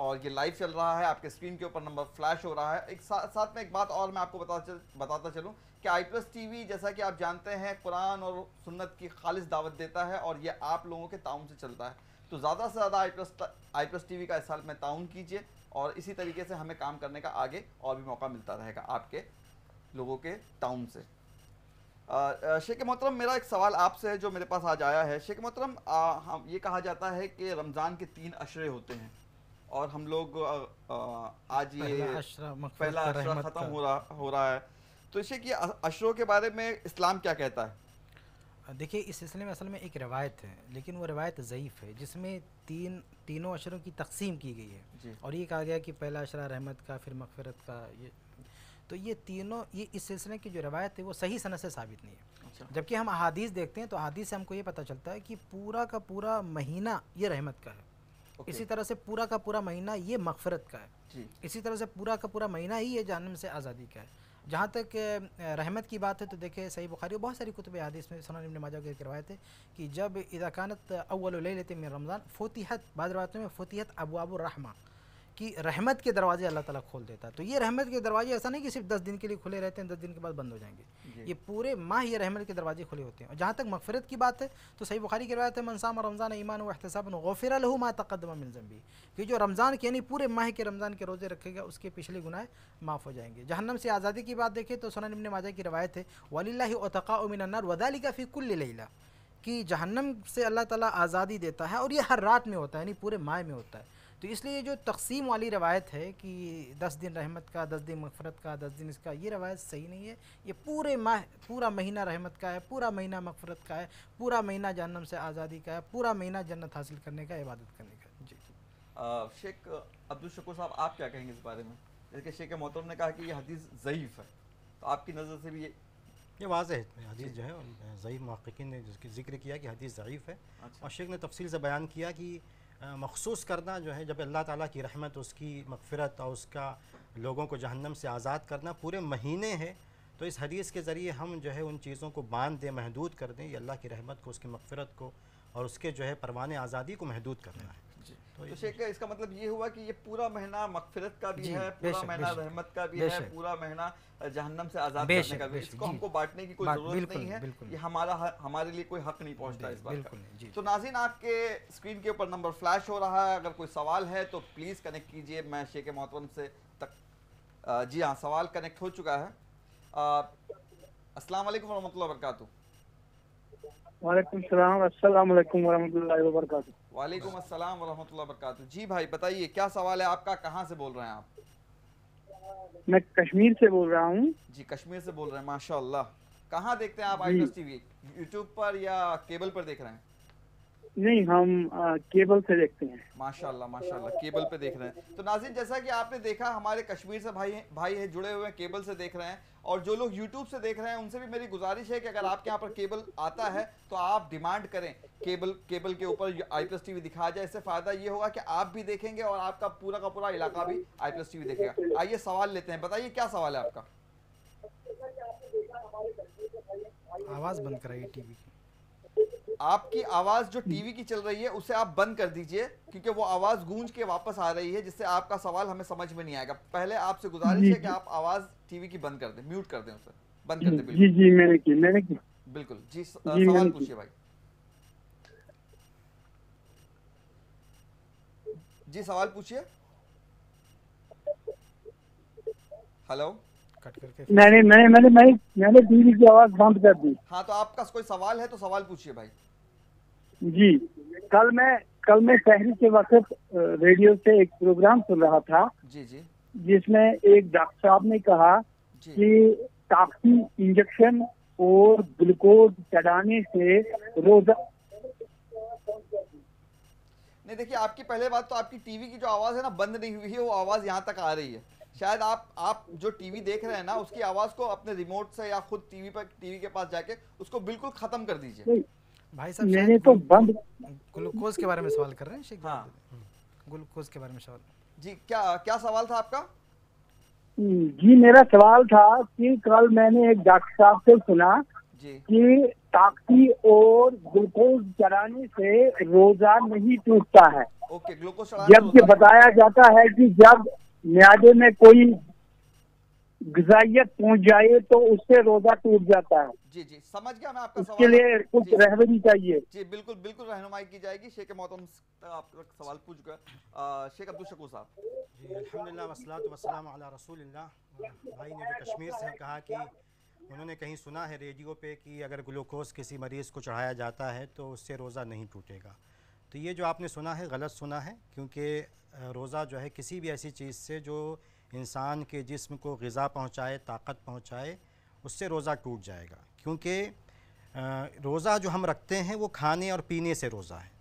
और ये लाइव चल रहा है आपके स्क्रीन के ऊपर नंबर फ्लैश हो रहा है एक सा, साथ में एक बात और मैं आपको बता चल, बताता चलूँ कि आई प्लस टी जैसा कि आप जानते हैं कुरान और सुन्नत की खालिश दावत देता है और ये आप लोगों के ताउन से चलता है तो ज़्यादा से ज़्यादा I plus I plus T का इस साल में ताउन कीजिए और इसी तरीके से हमें काम करने का आगे और भी मौका मिलता रहेगा आपके लोगों के ताउन से शेख मोहतरम मेरा एक सवाल आपसे है जो मेरे पास आज आया है शेख मोहतरम हम ये कहा जाता है कि रमज़ान के तीन अशरे होते हैं और हम लोग आ, आ, आज ये पहला अशरा ख़त्म हो रहा हो रहा है तो शेख ये अशरों के बारे में इस्लाम क्या कहता है देखिए इस सिलसिले में असल में एक रवायत है लेकिन वो रवायत ज़यीफ़ है जिसमें तीन तीनों अशरों की तकसीम की गई है और ये कहा गया कि पहला अशरा रहमत का फिर मगफरत का ये तो ये तीनों ये इस सिलसिले की जो रवायत है वो सही सनत से साबित नहीं है अच्छा। जबकि हम अहादीस देखते हैं तो अहादीस से हमको ये पता चलता है कि पूरा का पूरा महीना ये रहमत का है इसी तरह से पूरा का पूरा महीना ये मफफरत का है इसी तरह से पूरा का पूरा महीना ही ये जानम से आज़ादी का है जहाँ तक रहमत की बात है तो देखे सही बुखारी बहुत सारी कुतब हदीस में सोना इबन माजा के रवायत है कि जब इदाकानत अव्वल लेते में रमज़ान फ़ोतीहत बाद में में अबू अबू रहमा कि रहमत के दरवाजे अल्लाह ताला खोल देता है तो ये रहमत के दरवाजे ऐसा नहीं कि सिर्फ दस दिन के लिए खुले रहते हैं दस दिन के बाद बंद हो जाएंगे ये पूरे माह ये रहमत के दरवाजे खुले होते हैं और जहाँ तक मफफरत की बात है तो सही बुखारी की रवायत है मनसाम रमज़ान ईमान वहतसाब गफ़िर माँ मा तकदमा मिलजम्बी कि जो रमज़ान के यानी पूरे माह के रमज़ान के रोज़े रखेगा उसके पिछले गुनाह माफ़ हो जाएंगे जहन्नम से आज़ादी की बात देखें तो सोना निमन माजा की रवायत है वली वतका उमिनर वदाली का फ़िकुल्ल लैला कि जहन्नम से अल्लाह ताला आज़ादी देता है और ये हर रात में होता है यानी पूरे माह में होता है तो इसलिए जो तकसीम वाली रवायत है कि दस दिन रहमत का दस दिन मफ़रत का दस दिन इसका ये रवायत सही नहीं है ये पूरे माह पूरा महीना रहमत का है पूरा महीना मफ़रत का है पूरा महीना जहनम से आज़ादी का है पूरा महीना जन्नत हासिल करने का इबादत करने का जी शेख अब्दुल साहब आप क्या कहेंगे इस बारे में जैसे शेख मोहतरम ने कहा कि ये हदीस ज़यीफ़ है तो आपकी नज़र से भी ये ये वाज है हदीस जो है ज़यीफ़ महकिन ने जिसकी जिक्र किया कि हदीस ज़यीफ़ है अच्छा। और शेख ने तफसील से बयान किया कि मखसूस करना जो है जब अल्लाह ताला की रहमत उसकी मगफरत और उसका लोगों को जहन्नम से आज़ाद करना पूरे महीने है तो इस हदीस के ज़रिए हम जो है उन चीज़ों को बांध दें महदूद कर दें ये अल्लाह की रहमत को उसकी मगफरत को और उसके जो है परवान आज़ादी को महदूद करना है तो, तो शेख इसका मतलब ये हुआ कि ये पूरा महीना मकफिरत का भी है पूरा महीना रहमत का भी है पूरा महीना जहन्नम से आजाद करने का भी इसको हमको बांटने की कोई जरूरत नहीं है ये हमारा हमारे लिए कोई हक नहीं पहुंचता इस बात का तो नाजिन आपके स्क्रीन के ऊपर नंबर फ्लैश हो रहा है अगर कोई सवाल है तो प्लीज कनेक्ट कीजिए मैं शेख मोहतरम से तक जी हाँ सवाल कनेक्ट हो चुका है असला वरम्ह वरक वबरकातुहू वालेकुम सलाम वालेकुम अस्सलाम वरहमतुल्लाह वरकत जी भाई बताइए क्या सवाल है आपका कहाँ से बोल रहे हैं आप मैं कश्मीर से बोल रहा हूँ जी कश्मीर से बोल रहे हैं माशाल्लाह कहाँ देखते हैं आप आई टीवी यूट्यूब पर या केबल पर देख रहे हैं नहीं हम आ, केबल से देखते हैं माशाल्लाह माशाल्लाह केबल पे देख रहे हैं तो नाजिन जैसा कि आपने देखा हमारे कश्मीर से भाई भाई है जुड़े हुए हैं केबल से देख रहे हैं और जो लोग यूट्यूब से देख रहे हैं उनसे भी मेरी गुजारिश है कि अगर आपके यहाँ पर केबल आता है तो आप डिमांड करें केबल केबल के ऊपर आई प्लस टीवी दिखाया जाए इससे फायदा ये होगा कि आप भी देखेंगे और आपका पूरा का पूरा इलाका भी आई प्लस टीवी देखेगा आइए सवाल लेते हैं बताइए क्या सवाल है आपका आवाज बंद कराइए टीवी आपकी आवाज जो टीवी की चल रही है उसे आप बंद कर दीजिए क्योंकि वो आवाज गूंज के वापस आ रही है जिससे आपका सवाल हमें समझ में नहीं आएगा पहले आपसे गुजारिश है कि आप आवाज टीवी की बंद कर दें म्यूट कर दें उसे बंद कर दें जी जी मैंने की मैंने की बिल्कुल जी, सवाल पूछिए भाई जी सवाल पूछिए हेलो मैंने मैंने मैंने मैंने टीवी की आवाज बंद कर दी हाँ तो आपका कोई सवाल है तो सवाल पूछिए भाई जी कल मैं कल मैं शहरी के वक्त रेडियो से एक प्रोग्राम सुन रहा था जी जी जिसमें एक डॉक्टर साहब ने कहा कि टॉक्सिन इंजेक्शन और ग्लूकोज चढ़ाने से रोजा नहीं देखिए आपकी पहले बात तो आपकी टीवी की जो आवाज़ है ना बंद नहीं हुई है वो आवाज़ यहाँ तक आ रही है शायद आप आप जो टीवी देख रहे हैं ना उसकी आवाज़ को अपने रिमोट से या खुद टीवी पर टीवी के पास जाके उसको बिल्कुल ख़त्म कर दीजिए भाई साहब मैंने तो बंद ग्लूकोज के बारे में सवाल कर रहे हैं शेख हाँ ग्लूकोज के बारे में सवाल जी क्या क्या सवाल था आपका जी मेरा सवाल था कि कल मैंने एक डॉक्टर साहब से सुना कि ताकती और ग्लूकोज चढ़ाने से रोजा नहीं टूटता है ओके ग्लूकोज ये बताया जाता है कि जब म्यादे में कोई गजाइत पहुंच जाए तो उससे रोजा टूट जाता है जी जी समझ गया मैं आपका इसके लिए कुछ रहनुमाई चाहिए जी बिल्कुल बिल्कुल रहनुमाई की जाएगी शेख मोहतम आपका सवाल पूछ गए शेख अब्दुल शकूर साहब जी अलहमदिल्ला वसलात वसलाम अला रसूलिल्लाह भाई ने जो कश्मीर से कहा कि उन्होंने कहीं सुना है रेडियो पे कि अगर ग्लूकोज किसी मरीज़ को चढ़ाया जाता है तो उससे रोज़ा नहीं टूटेगा तो ये जो आपने सुना है गलत सुना है क्योंकि रोज़ा जो है किसी भी ऐसी चीज़ से जो इंसान के जिस्म को गज़ा पहुँचाए ताकत पहुँचाए उससे रोज़ा टूट जाएगा क्योंकि रोज़ा जो हम रखते हैं वो खाने और पीने से रोज़ा है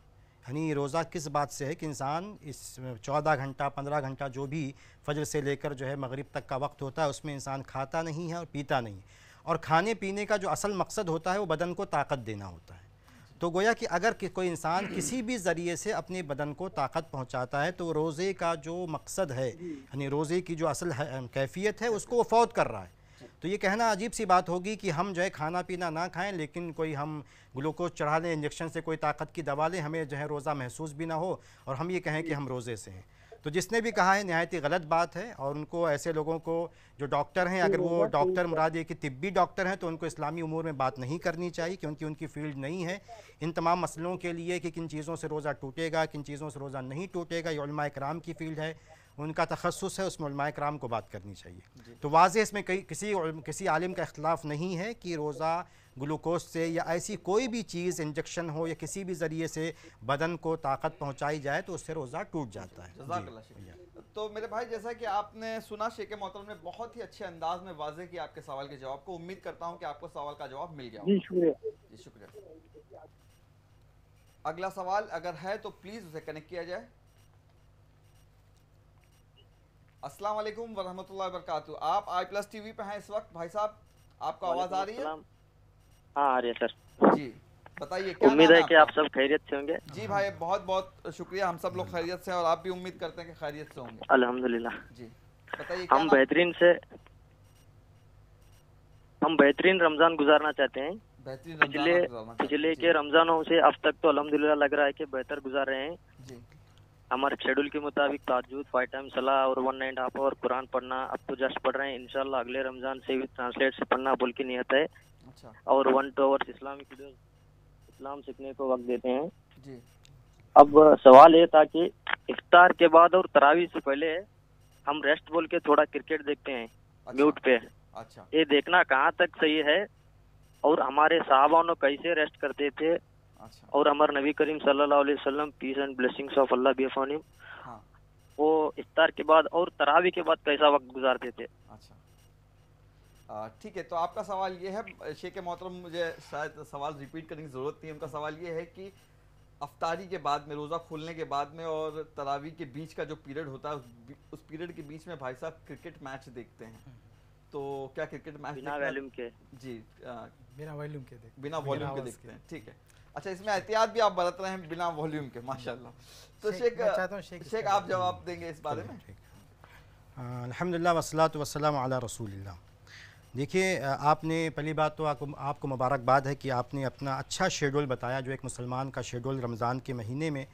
यानी रोज़ा किस बात से है कि इंसान इस चौदह घंटा पंद्रह घंटा जो भी फजर से लेकर जो है मगरिब तक का वक्त होता है उसमें इंसान खाता नहीं है और पीता नहीं और खाने पीने का जो असल मकसद होता है वो बदन को ताकत देना होता है तो गोया कि अगर कि कोई इंसान किसी भी ज़रिए से अपने बदन को ताकत पहुंचाता है तो रोज़े का जो मकसद है यानी रोज़े की जो असल कैफियत है उसको वो फौत कर रहा है तो ये कहना अजीब सी बात होगी कि हम जो है खाना पीना ना खाएं लेकिन कोई हम ग्लूकोज चढ़ा लें इंजेक्शन से कोई ताकत की दवा लें हमें जो है रोज़ा महसूस भी ना हो और हम ये कहें कि हम रोज़े से हैं तो जिसने भी कहा है नहायत ही गलत बात है और उनको ऐसे लोगों को जो डॉक्टर हैं अगर वो डॉक्टर मुराद ये कि तिब्बी डॉक्टर हैं तो उनको इस्लामी उमूर में बात नहीं करनी चाहिए क्योंकि उनकी फ़ील्ड नहीं है इन तमाम मसलों के लिए कि किन चीज़ों से रोज़ा टूटेगा किन चीज़ों से रोज़ा नहीं टूटेगा ये कराम की फ़ील्ड है उनका तखसस है उसमें कराम को बात करनी चाहिए तो वाज इसमें कई किसी किसी आलिम का अख्तिलाफ़ नहीं है कि रोज़ा ग्लूकोज से या ऐसी कोई भी चीज़ इंजेक्शन हो या किसी भी ज़रिए से बदन को ताकत पहुंचाई जाए तो उससे रोज़ा टूट जाता है तो मेरे भाई जैसा कि आपने सुना शेख मोहतर ने बहुत ही अच्छे अंदाज में वाजे किया आपके सवाल के जवाब को उम्मीद करता हूँ कि आपको सवाल का जवाब मिल गया जी शुक्रिया अगला सवाल अगर है तो प्लीज़ उसे कनेक्ट किया जाए अस्सलाम वालेकुम वरहमतुल्लाहि आप आई प्लस टीवी पे हैं इस वक्त भाई साहब आपको आवाज़ आ रही है हाँ आ रही है सर जी बताइए क्या उम्मीद है कि आप सब खैरियत से होंगे जी भाई बहुत बहुत शुक्रिया हम सब लोग खैरियत से और आप भी उम्मीद करते हैं कि खैरियत से होंगे अल्हम्दुलिल्लाह जी बताइए हम बेहतरीन से हम बेहतरीन रमजान गुजारना चाहते हैं पिछले पिछले के रमजानों से अब तक तो अलहमदिल्ला लग रहा है कि बेहतर गुजार रहे हैं हमारे शेड्यूल के मुताबिक ताजुद फाइव टाइम सलाह और वन एंड हाफ और कुरान पढ़ना अब तो जस्ट पढ़ रहे हैं इंशाल्लाह अगले रमजान से भी ट्रांसलेट से पढ़ना बोल के नियत है अच्छा और वन टू आवर्स इस्लामिक इस्लाम सीखने को वक्त देते हैं जी अब सवाल ये था कि इफ्तार के बाद और तरावी से पहले हम रेस्ट बोल के थोड़ा क्रिकेट देखते हैं अच्छा, म्यूट पे अच्छा ये देखना कहाँ तक सही है और हमारे साहबा ने कैसे रेस्ट करते थे अच्छा। और हमारे नबी करीम सल्लल्लाहु अलैहि वसल्लम पीस एंड ब्लेसिंग्स ऑफ अल्लाह बी हाँ। वो इफ्तार के बाद और तरावी के बाद कैसा वक्त गुजारते थे अच्छा ठीक है तो आपका सवाल ये है शेख मोहतरम मुझे शायद सवाल रिपीट करने की ज़रूरत नहीं है उनका सवाल ये है कि अफ्तारी के बाद में रोज़ा खोलने के बाद में और तरावी के बीच का जो पीरियड होता है उस पीरियड के बीच में भाई साहब क्रिकेट मैच देखते हैं हम्म। तो क्या क्रिकेट मैच बिना वॉल्यूम के जी बिना वॉल्यूम के देख बिना वॉल्यूम के देखते हैं ठीक है अच्छा इसमें एहतियात भी आप बरत रहे हैं बिना वॉल्यूम के माशाल्लाह तो शेख शेख, शेख आप जवाब देंगे इस बारे में अलहमदिल्ला वसलात वसलम अला रसूल देखिए आपने पहली बात तो आपको आपको मुबारकबाद है कि आपने अपना अच्छा शेड्यूल बताया जो एक मुसलमान का शेड्यूल रमज़ान के महीने में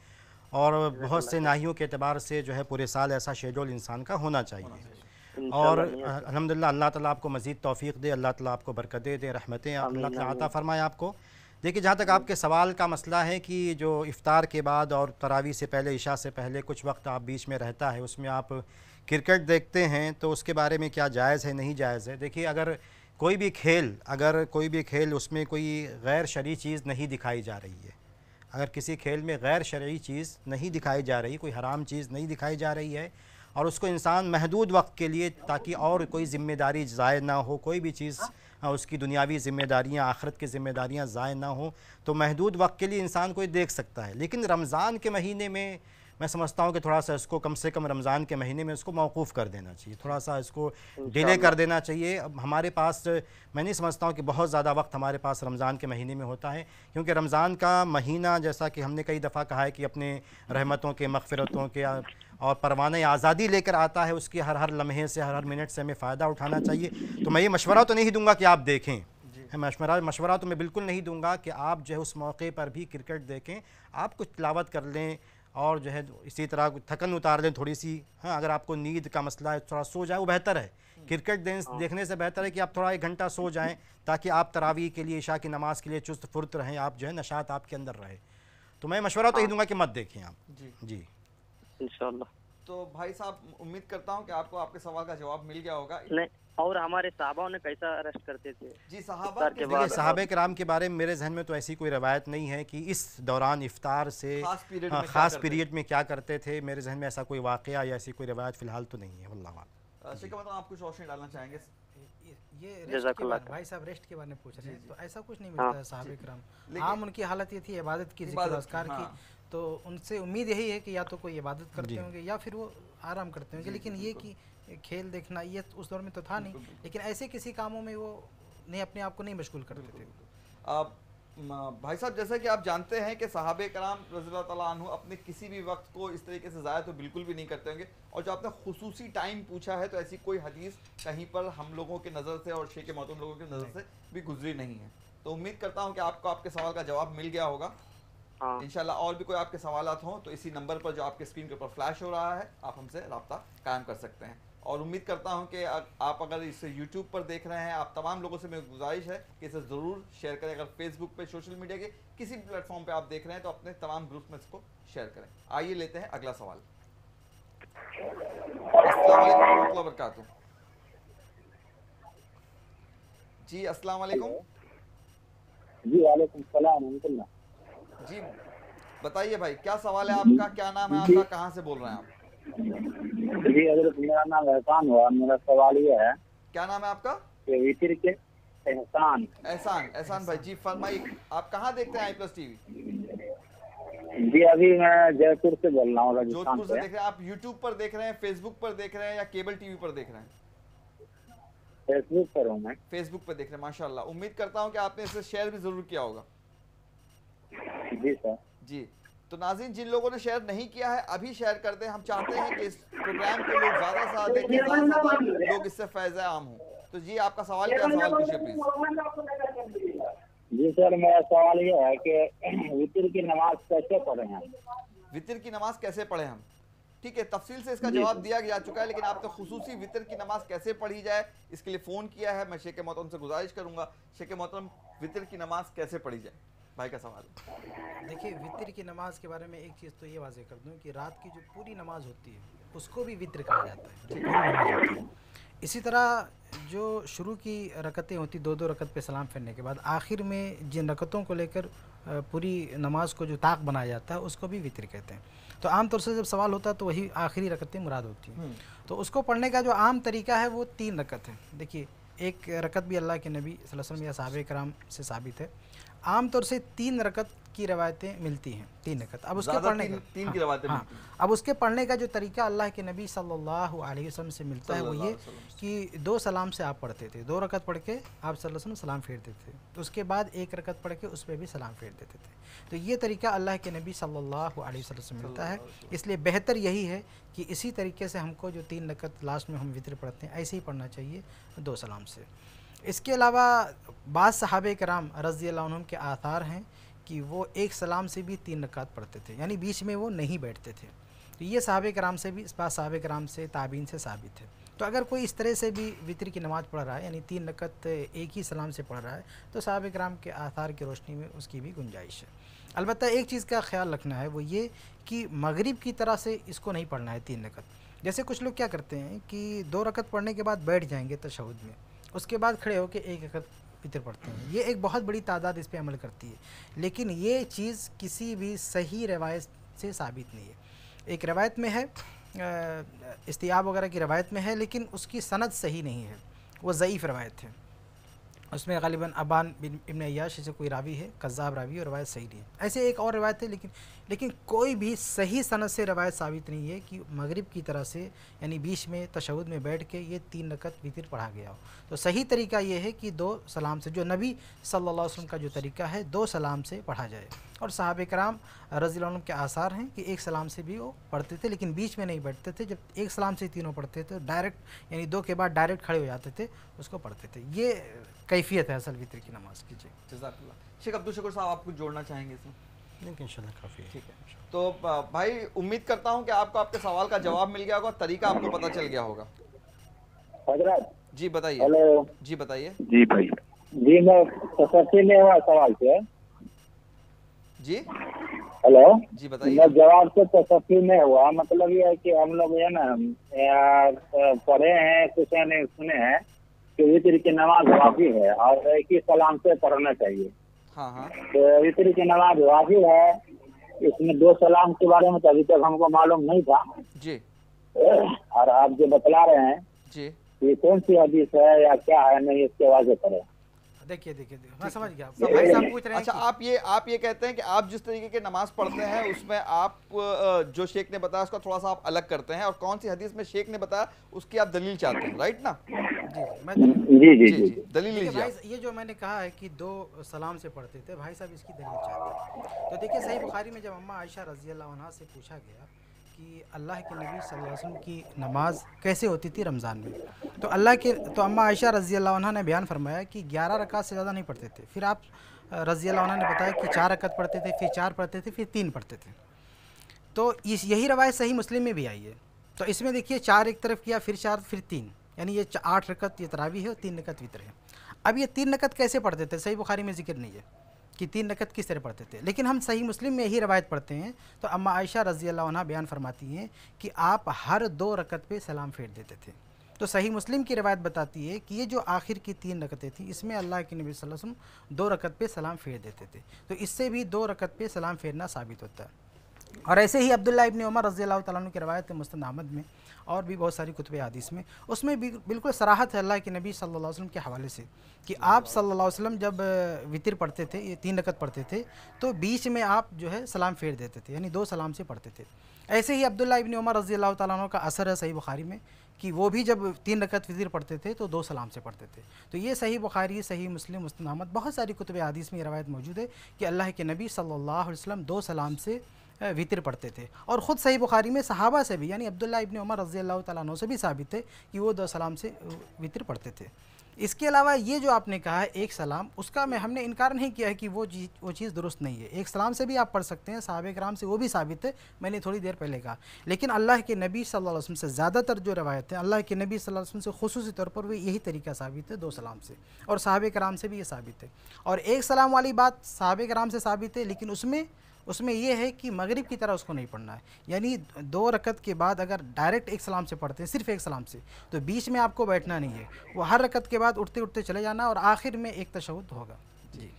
और बहुत से नाहियों के अतबार से जो है पूरे साल ऐसा शेड्यूल इंसान का होना चाहिए और अलहमदिल्ला अल्लाह ताला आपको मज़ीद तोफ़ी दे अल्लाह ताला आपको बरकत दे रहमतें अल्लाह ताला आता फरमाए आपको देखिए जहाँ तक आपके सवाल का मसला है कि जो इफ़ार के बाद और तरावी से पहले इशा से पहले कुछ वक्त आप बीच में रहता है उसमें आप क्रिकेट देखते हैं तो उसके बारे में क्या जायज़ है नहीं जायज़ है देखिए अगर कोई भी खेल अगर कोई भी खेल उसमें कोई गैर शरी चीज़ नहीं दिखाई जा रही है अगर किसी खेल में गैर शरी चीज़ नहीं दिखाई जा रही कोई हराम चीज़ नहीं दिखाई जा रही है और उसको इंसान महदूद वक्त के लिए ताकि और कोई ज़िम्मेदारी ज़ाय ना हो कोई भी चीज़ उसकी दुनियावी ज़िम्मेदारियाँ आखरत की ज़िम्मेदारियाँ ज़ाय ना हो तो महदूद वक्त के लिए इंसान कोई देख सकता है लेकिन रमज़ान के महीने में मैं समझता हूँ कि थोड़ा सा इसको कम से कम रमज़ान के महीने में इसको मौकूफ़ कर देना चाहिए थोड़ा सा इसको डिले कर देना चाहिए अब हमारे पास मैं नहीं समझता हूँ कि बहुत ज़्यादा वक्त हमारे पास रमज़ान के महीने में होता है क्योंकि रमज़ान का महीना जैसा कि हमने कई दफ़ा कहा है कि अपने रहमतों के मगफ़रतों के और परवान आज़ादी लेकर आता है उसकी हर हर लम्हे से हर हर मिनट से हमें फ़ायदा उठाना चाहिए तो मैं ये मशवरा तो नहीं दूंगा कि आप देखें मशवरा मशवरा तो मैं बिल्कुल नहीं दूंगा कि आप जो है उस मौके पर भी क्रिकेट देखें आप कुछ तलावत कर लें और जो है इसी तरह थकन उतार दें थोड़ी सी हाँ अगर आपको नींद का मसला है थोड़ा सो जाए वो बेहतर है क्रिकेट हाँ। देखने से बेहतर है कि आप थोड़ा एक घंटा सो जाएं ताकि आप तरावी के लिए ईशा की नमाज़ के लिए चुस्त फुर्त रहें आप जो है नशात आपके अंदर रहे तो मैं मशवरा तो हाँ। यही दूंगा कि मत देखें आप जी जी इन तो भाई साहब उम्मीद करता हूँ कि आपको आपके सवाल का जवाब मिल गया होगा नहीं और हमारे साहबा ने कैसा अरेस्ट करते थे जी साहबा के बाद साहब कराम के बारे में मेरे जहन में तो ऐसी कोई रवायत नहीं है कि इस दौरान इफ्तार से खास पीरियड हाँ, में, क्या करते थे मेरे जहन में ऐसा कोई वाक़ या ऐसी कोई रवायत फ़िलहाल तो नहीं है मतलब आप कुछ रोशनी डालना चाहेंगे ये रेस्ट के बारे भाई साहब रेस्ट के बारे में पूछ रहे हैं तो ऐसा कुछ नहीं मिलता हाँ, है साहब कराम आम उनकी हालत ये थी इबादत की जिक्र की तो उनसे उम्मीद यही है कि या तो कोई इबादत करते होंगे या फिर वो आराम करते होंगे लेकिन ये कि खेल देखना ये उस दौर में तो था नहीं लेकिन ऐसे किसी कामों में वो नहीं अपने आप को नहीं मशगूल करते थे आप भाई साहब जैसा कि आप जानते हैं कि साहब कराम रजील तु अपने किसी भी वक्त को इस तरीके से ज़ाया तो बिल्कुल भी नहीं करते होंगे और जो आपने खसूसी टाइम पूछा है तो ऐसी कोई हदीस कहीं पर हम लोगों के नज़र से और शेख मतुम लोगों की नज़र से भी गुजरी नहीं है तो उम्मीद करता हूँ कि आपको आपके सवाल का जवाब मिल गया होगा हाँ। इनशाला और भी कोई आपके सवाल हों तो इसी नंबर पर जो आपके स्क्रीन के ऊपर फ्लैश हो रहा है आप हमसे रबता कायम कर सकते हैं और उम्मीद करता हूं कि आप अगर इसे यूट्यूब पर देख रहे हैं आप तमाम लोगों से मेरी गुजारिश है कि इसे ज़रूर शेयर करें अगर फेसबुक पे सोशल मीडिया के किसी भी प्लेटफॉर्म पे आप देख रहे हैं तो अपने तमाम ग्रुप में इसको शेयर करें आइए लेते हैं अगला सवाल वरकू जी अस्सलाम जी वाले सलाम जी बताइए भाई क्या सवाल है आपका क्या नाम है आपका कहाँ से बोल रहे हैं आप जी अगर मेरा नाम एहसान हुआ मेरा सवाल ये है क्या नाम है आपका वितर के एहसान एहसान एहसान भाई जी फरमाइए आप कहाँ देखते हैं आई प्लस टीवी जी अभी मैं जयपुर से बोल रहा हूँ जोधपुर से देख रहे हैं आप यूट्यूब पर देख रहे हैं फेसबुक पर देख रहे हैं या केबल टीवी पर देख रहे हैं फेसबुक पर हूँ मैं फेसबुक पर देख रहे हैं माशाल्लाह उम्मीद करता हूँ कि आपने इसे शेयर भी जरूर किया होगा जी तो नाजिन जिन लोगों ने शेयर नहीं किया है अभी शेयर कर दें हम चाहते हैं कि इस प्रोग्राम को लोग ज्यादा से ज्यादा देखें लोग इससे फैज आम हों तो जी आपका सवाल क्या सवाल पूछे प्लीज जी सर मेरा सवाल ये है कि वितर की नमाज कैसे पढ़े हम वितर की नमाज कैसे पढ़े हम ठीक है तफसील से इसका जवाब दिया जा चुका है लेकिन आप तो खसूसी वितर की नमाज कैसे पढ़ी जाए इसके लिए फ़ोन किया है मैं शेख मोहतरम से गुजारिश करूंगा शेख मोहतरम वितर की नमाज कैसे पढ़ी जाए भाई का सवाल देखिए वितर की नमाज के बारे में एक चीज़ तो ये वाजे कर दूँ कि रात की जो पूरी नमाज होती है उसको भी वितर कहा जाता है इसी तरह जो शुरू की रकतें होती दो दो रकत पे सलाम फिरने के बाद आखिर में जिन रकतों को लेकर पूरी नमाज को जो ताक बनाया जाता है उसको भी वितर कहते हैं तो आम तौर से जब सवाल होता है तो वही आखिरी रकतें मुराद होती हैं हम्म। तो उसको पढ़ने का जो आम तरीका है वो तीन रकत है देखिए एक रकत भी अल्लाह के नबी वसल्लम या साहब कराम से साबित है आमतौर से तीन रकत की रवायतें मिलती हैं तीन रकत अब उसके पढ़ने तीन, का तीन की हाँ, रवायतें हाँ, अब उसके पढ़ने का जो तरीका अल्लाह के नबी सल्लल्लाहु अलैहि वसल्लम से मिलता है वो ये कि दो सलाम से आप पढ़ते थे दो रकत पढ़ के आप सल्लम सलाम फेर देते थे तो उसके बाद एक रकत पढ़ के उस पर भी सलाम फेर देते थे तो ये तरीका अल्लाह के नबी सल्लल्लाहु अलैहि वसल्लम से मिलता है इसलिए बेहतर यही है कि इसी तरीके से हमको जो तीन रकत लास्ट में हम वितर पढ़ते हैं ऐसे ही पढ़ना चाहिए दो सलाम से इसके अलावा बाद साहब कराम रज़ी उनम के आसार हैं कि वो एक सलाम से भी तीन नक़ात पढ़ते थे यानी बीच में वो नहीं बैठते थे तो ये साहब कराम से भी इस बात साहब कराम से ताबीन से साबित है तो अगर कोई इस तरह से भी वितर की नमाज़ पढ़ रहा है यानी तीन नकत एक ही सलाम से पढ़ रहा है तो साहब कराम के आसार की रोशनी में उसकी भी गुंजाइश है अलबत्त एक चीज़ का ख्याल रखना है वो ये कि मगरब की तरह से इसको नहीं पढ़ना है तीन नकत जैसे कुछ लोग क्या करते हैं कि दो रकत पढ़ने के बाद बैठ जाएंगे तशहद में उसके बाद खड़े होकर एक एक फितर पढ़ते हैं ये एक बहुत बड़ी तादाद इस पर अमल करती है लेकिन ये चीज़ किसी भी सही रवायत से साबित नहीं है एक रवायत में है इस्तियाब वगैरह की रवायत में है लेकिन उसकी सनद सही नहीं है वो ज़यीफ़ रवायत है उसमें गालिबा अबान बिन इबन याश से कोई रावी है कज़ाब रावी और रवायत सही नहीं है ऐसे एक और रवायत है लेकिन लेकिन कोई भी सही सनत से रवायत साबित नहीं है कि मगरिब की तरह से यानी बीच में तशद में बैठ के ये तीन रकत वितर पढ़ा गया हो तो सही तरीका ये है कि दो सलाम से जो नबी सल्ला वसम का जो तरीका है दो सलाम से पढ़ा जाए और साहब कराम रज़ी के आसार हैं कि एक सलाम से भी वो पढ़ते थे लेकिन बीच में नहीं बैठते थे जब एक सलाम से तीनों पढ़ते थे तो डायरेक्ट यानी दो के बाद डायरेक्ट खड़े हो जाते थे उसको पढ़ते थे ये कैफियत है असल वितर की नमाज की जी जजाकल्ला शेख अब्दुल शकुर साहब आपको जोड़ना चाहेंगे इसमें लेकिन इंशाल्लाह काफ़ी ठीक है तो भाई उम्मीद करता हूँ कि आपको आपके सवाल का जवाब मिल गया होगा तरीका आपको पता चल गया होगा जी बताइए हेलो जी बताइए जी भाई जी मैं सवाल से जी हेलो जी बताइए जवाब से तस्फी तो में हुआ मतलब ये है कि हम लोग ये ना पढ़े हैं कुछ ने सुने हैं कि ये की नमाज वाफी है और एक ही सलाम से पढ़ना चाहिए हाँ, हाँ। तो ये की नमाज वाफी है इसमें दो सलाम के बारे में तो अभी तक हमको मालूम नहीं था जी और आप जो बतला रहे हैं जी ये कौन सी हदीस है या क्या है नहीं इसके वाजे करें देखिए देखिए मैं समझ गया भाई साहब पूछ रहे हैं अच्छा आप ये आप ये कहते हैं कि आप जिस तरीके की नमाज पढ़ते हैं उसमें आप जो शेख ने बताया उसका थोड़ा सा आप अलग करते हैं और कौन सी हदीस में शेख ने बताया उसकी आप दलील चाहते हैं राइट ना जी जी जी दलील लीजिए ये जो मैंने कहा है कि दो सलाम से पढ़ते थे भाई साहब इसकी दलील चाहते हैं तो देखिए सही बुखारी में जब अम्मा आयशा रजी से पूछा गया कि अल्लाह के नबी वसल्लम की नमाज कैसे होती थी रमज़ान में तो अल्लाह के तो अम्मा आयशा रज़ी अल्लाह ने बयान फरमाया कि ग्यारह रकात से ज़्यादा नहीं पढ़ते थे फिर आप रज़ी अल्लाह ने बताया कि चार रकत पढ़ते थे फिर चार पढ़ते थे फिर तीन पढ़ते थे तो इस यही रवायत सही मुस्लिम में भी आई है तो इसमें देखिए चार एक तरफ किया फिर चार फिर तीन यानी ये आठ रकत ये तरावी है और तीन रकत वितर है अब ये तीन रकत कैसे पढ़ते थे सही बुखारी में जिक्र नहीं है कि तीन रकत किस तरह पढ़ते थे लेकिन हम सही मुस्लिम में यही रवायत पढ़ते हैं तो अम्मा आयशा रज़ी अल्लाह बयान फरमाती हैं कि आप हर दो रकत पे सलाम फेर देते थे तो सही मुस्लिम की रवायत बताती है कि ये जो आखिर की तीन रकतें थी इसमें अल्लाह के नबी वसम दो रकत पे सलाम फेर देते थे तो इससे भी दो रकत पे सलाम फेरना साबित होता है और ऐसे ही अब्दुल्ला इबन उमर रज़ी अल्लाह तु की रवायत है मुस्तन अहमद में और भी बहुत सारी कुतब हदीस में उसमें भी बिल्कुल सराहत है अल्लाह के नबी सल्लल्लाहु अलैहि वसल्लम के हवाले से कि आप सल्लल्लाहु अलैहि वसल्लम जब वितर पढ़ते थे ये तीन रकत पढ़ते थे तो बीच में आप जो है सलाम फेर देते थे यानी दो सलाम से पढ़ते थे ऐसे ही अब्दुल्ला इबन उमर रजी अल्लाह तु का असर है सही बुखारी में कि वो भी जब तीन रकत फिजर पढ़ते थे तो दो सलाम से पढ़ते थे तो ये सही बुखारी सही मुस्लिम मुस्तनामत बहुत सारी कुतब हदीस में रवायत मौजूद है कि अल्लाह के नबी सल्लल्लाहु अलैहि वसल्लम दो सलाम से वितर पढ़ते थे और ख़ुद सही बुखारी में सहाबा से भी यानी अब्दुल्ला इबन उमर रज़ी अल्लाह तु से भी साबित थे कि वो दो सलाम से वितर पढ़ते थे इसके अलावा ये जो आपने कहा है एक सलाम उसका मैं हमने इनकार नहीं किया है कि वो चीज़ वो चीज़ दुरुस्त नहीं है एक सलाम से भी आप पढ़ सकते हैं साहब कराम से वो भी साबित है मैंने थोड़ी देर पहले कहा लेकिन अल्लाह के नबी सल्लल्लाहु अलैहि वसल्लम से ज़्यादातर जो रवायत हैं अल्लाह के नबी सल्लल्लाहु अलैहि वसल्लम से खसूसी तौर पर वो यही तरीका साबित है दो सलाम से और साहब कराम से भी ये साबित है और एक सलाम वाली बात साहब कराम से साबित है लेकिन उसमें उसमें यह है कि मगरिब की तरह उसको नहीं पढ़ना है यानी दो रकत के बाद अगर डायरेक्ट एक सलाम से पढ़ते हैं सिर्फ एक सलाम से तो बीच में आपको बैठना नहीं है वो हर रकत के बाद उठते उठते चले जाना और आखिर में एक तशद होगा जी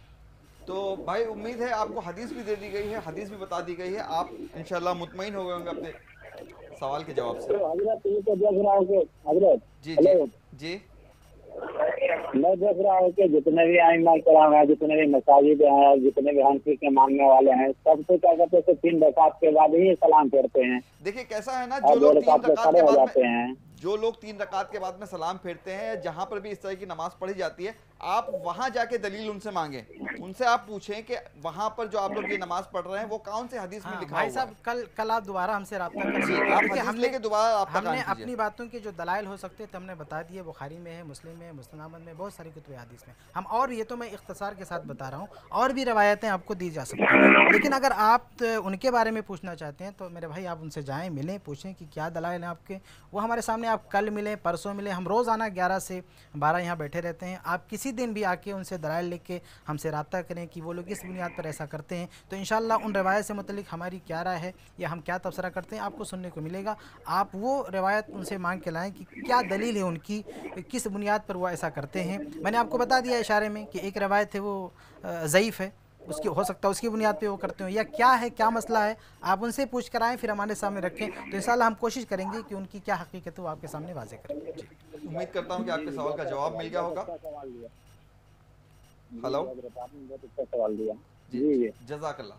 तो भाई उम्मीद है आपको हदीस भी दे दी गई है हदीस भी बता दी गई है आप इनशाला मुतमिन हो गए होंगे अपने सवाल के जवाब से तो तो जी जी जी मैं देख रहा हूँ कि जितने भी आई माल कराम है जितने भी मसाजिद हैं जितने भी हंसी के मानने वाले हैं सबसे क्या कहते हैं तीन बरसात के बाद ही सलाम करते हैं देखिए कैसा है ना जो लोग तीन रकात के बाद में जो लोग तीन रकात के बाद में सलाम फेरते हैं जहाँ पर भी इस तरह की नमाज पढ़ी जाती है आप वहाँ जाके दलील उनसे मांगे उनसे आप पूछें कि वहाँ पर जो आप लोग ये नमाज पढ़ रहे हैं वो कौन से हदीस में हाँ, लिखा भाई साहब कल कल आप दोबारा हमसे रब्ता कर हमने के दोबारा हमने अपनी बातों के जो दलाइल हो सकते थे तो हमने बता दिए बुखारी में है मुस्लिम में मुस्लिम में बहुत सारी कुतुब हदीस में हम और ये तो मैं इख्तसार के साथ बता रहा हूँ और भी रवायतें आपको दी जा सकती हैं लेकिन अगर आप उनके बारे में पूछना चाहते हैं तो मेरे भाई आप उनसे जाएं मिलें पूछें कि क्या दलाल हैं आपके वो हमारे सामने आप कल मिलें परसों मिलें हम रोज़ाना ग्यारह से बारह यहाँ बैठे रहते हैं आप किसी दिन भी आके उनसे दलाल लिख के हमसे रबता करें कि वो लोग किस बुनियाद पर ऐसा करते हैं तो इन उन रवायत से मतलब हमारी क्या राय है या हम क्या तबसरा करते हैं आपको सुनने को मिलेगा आप वो रवायत उनसे मांग के लाएँ कि क्या दलील है उनकी किस बुनियाद पर वो ऐसा करते हैं मैंने आपको बता दिया इशारे में कि एक रवायत है वो ज़यीफ़ है उसकी हो सकता है उसकी बुनियाद पे वो करते हो या क्या है क्या मसला है आप उनसे पूछ कर आएँ फिर हमारे सामने रखें तो इन हम कोशिश करेंगे कि उनकी क्या हकीकत है वो आपके सामने वाजे करें उम्मीद करता हूँ कि आपके सवाल का जवाब मिल गया होगा हेलो जजाक